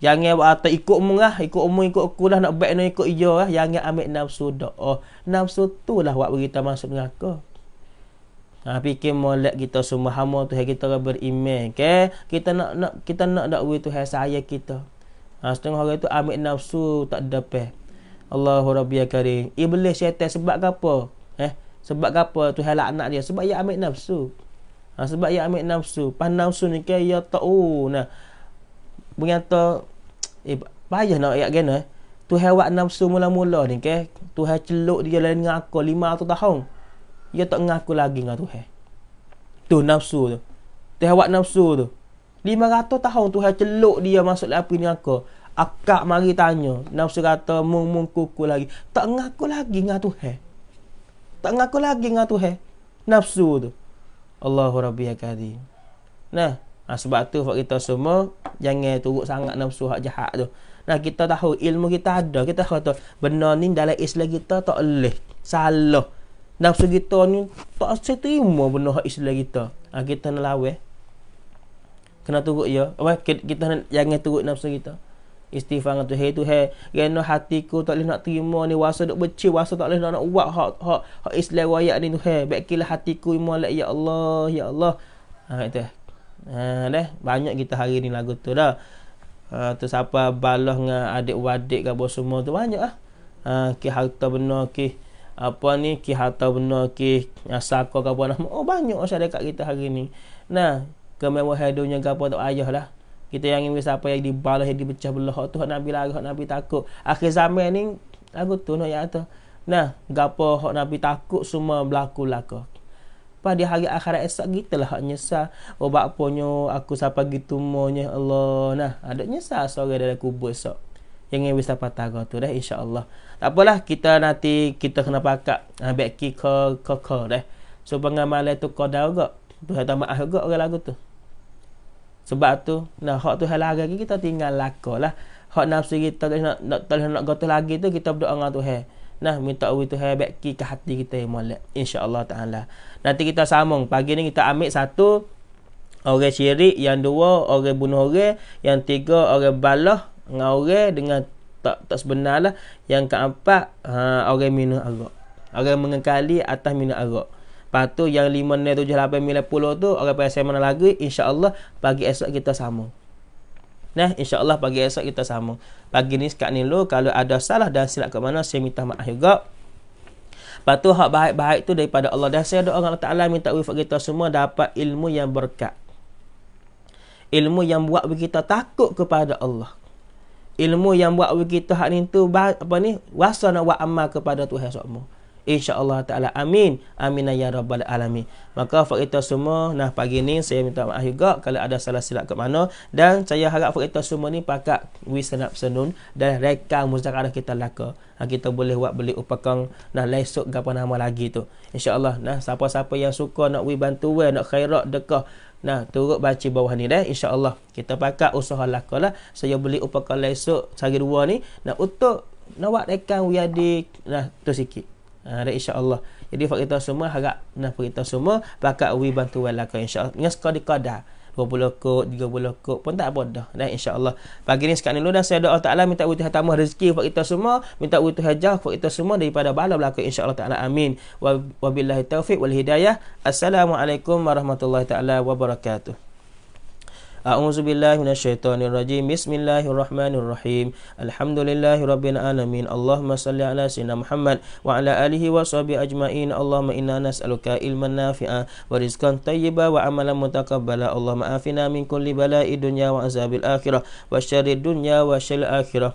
Jangan buat ikut mengah, ikut umur, ikut aku lah, nak baik nak ikut ijo lah. Jangan ambil nafsu doa. Nafsu tu lah buat berita masuk dengan kau. Ha, fikir molek kita semua hama Tuhan kita orang beriman ke okay? kita nak nak kita nak dakwi Tuhan saya kita ha, setengah orang itu ambil nafsu tak dapat Allahu rabbi ya karim iblis syaitan sebab apa eh sebab apa Tuhan anak dia sebab ia ambil nafsu ha, sebab ia ambil nafsu Pan nafsu ni ke ya tahu oh, nah menyata eh payah nak ayat gena eh? Tuhan wak nafsu mula-mula ni ke Tuhan celuk dia lain dengan aku 500 tahun ia tak ngaku lagi dengan Tuhan. Tu nafsu tu. Tu hewat nafsu tu. 500 tahun Tuhan celuk dia masuk dalam api ni aku. Akak mari tanya. Nafsu kata mung-mung kuku lagi. Tak ngaku lagi dengan Tuhan. Tak ngaku lagi dengan Tuhan. Nafsu tu. Allahu Rabbi Akadi. Nah, nah, ha, sebab tu buat kita semua jangan turut sangat nafsu hak jahat tu. Nah, kita tahu ilmu kita ada. Kita tahu tu benar ni dalam Islam kita tak boleh. Salah nafsu kita ni tak saya terima benda hak Islam kita. Ha, kita nak lawan. Kena turut ya. Apa kita, nak jangan turut nafsu kita. Istighfar dengan Tuhan tu hai kerana hatiku tak boleh nak terima ni wasa dok beci wasa tak boleh nak nak buat hak hak hak Islam wayak ni Tuhan. Baikilah hatiku imo ya Allah ya Allah. Ha itu. Ha dah banyak kita hari ni lagu tu dah. Ha tu siapa balah dengan adik wadik ke semua tu banyak ah. Ha ke harta benar ke okay apa ni ki harta benda ki asaka ke apa nama oh banyak usaha dekat kita hari ni nah kemewah hidupnya ke tak ayah lah kita yang ingin siapa yang dibalas yang dipecah belah tu hak nabi lah hak nabi takut akhir zaman ni aku tu nak ya tu nah gapo hak nabi takut semua berlaku laku pada hari akhirat esok kita lah hak nyesal oh punyo aku siapa gitu monyo Allah nah ada nyesal sore dalam kubur esok yang ingin siapa tahu tu dah insyaallah tak apalah kita nanti kita kena pakak ah eh, back kick ke ke deh so pengen malai tu kau dah juga berkata maaf juga orang lagu tu sebab tu nah hak tu hal lah lagi kita tinggal lakolah hak nafsu kita nak nak tak nak gotoh lagi tu kita berdoa dengan Tuhan nah minta wui tu hebat ki ke hati kita yang molek Allah taala nanti kita sambung pagi ni kita ambil satu orang syirik yang dua orang bunuh orang yang tiga orang balah dengan orang dengan tak tak sebenar lah. yang keempat uh, orang minum arak orang mengekali atas minum arak Lepas yang 5, 6, 7, 8, 9, 10 tu Orang payah saya mana lagi InsyaAllah pagi esok kita sama Nah, insyaAllah pagi esok kita sama Pagi ni sekat ni lo Kalau ada salah dan silap ke mana Saya minta maaf juga Lepas tu hak baik-baik tu daripada Allah Dan saya doa Allah Ta'ala minta wifat kita semua Dapat ilmu yang berkat Ilmu yang buat kita takut kepada Allah ilmu yang buat kita hari ni tu apa ni rasa nak buat amal kepada Tuhan sokmo insyaallah taala amin amin ya rabbal alamin maka fakta semua nah pagi ni saya minta maaf juga kalau ada salah silap ke mana dan saya harap fakta semua ni pakak wis senap senun dan reka muzakarah kita laka nah, ha, kita boleh buat beli upakang nah lesok gapo nama lagi tu insyaallah nah siapa-siapa yang suka nak wi bantu nak khairat dekah Nah, turut baca bawah ni dah insya-Allah. Kita pakat usaha lakalah. Saya beli upakala esok hari dua ni. Nah, untuk nak buat rekan wiadi nah tu sikit. Ha, dah insya-Allah. Jadi kita semua harap nah kita semua pakat wi bantu lakalah insya-Allah. Dengan sekali kadar. 20 kot, boleh kot pun tak apa dah. Dah insya-Allah. Pagi ni sekarang ni dulu dah saya doa Taala minta wujud tambah rezeki buat kita semua, minta wujud jauh buat kita semua daripada bala belaka insya-Allah Taala. Amin. Wabillahi taufik wal hidayah. Assalamualaikum warahmatullahi taala wabarakatuh. أعوذ بالله من الشيطان الرجيم بسم الله الرحمن الرحيم الحمد لله رب العالمين اللهم صل على سيدنا محمد وعلى آله وصحبه أجمعين اللهم إنا نسألك علما نافعا ورزقا طيبا وعملا متقبلا اللهم آفنا من كل بلاء الدنيا وعذاب الآخرة وشر الدنيا وشر الآخرة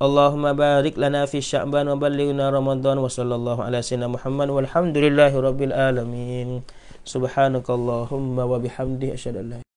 اللهم بارك لنا في شعبان وبلغنا رمضان وصلى الله على سيدنا محمد والحمد لله رب العالمين سبحانك اللهم وبحمده أشهد أن لا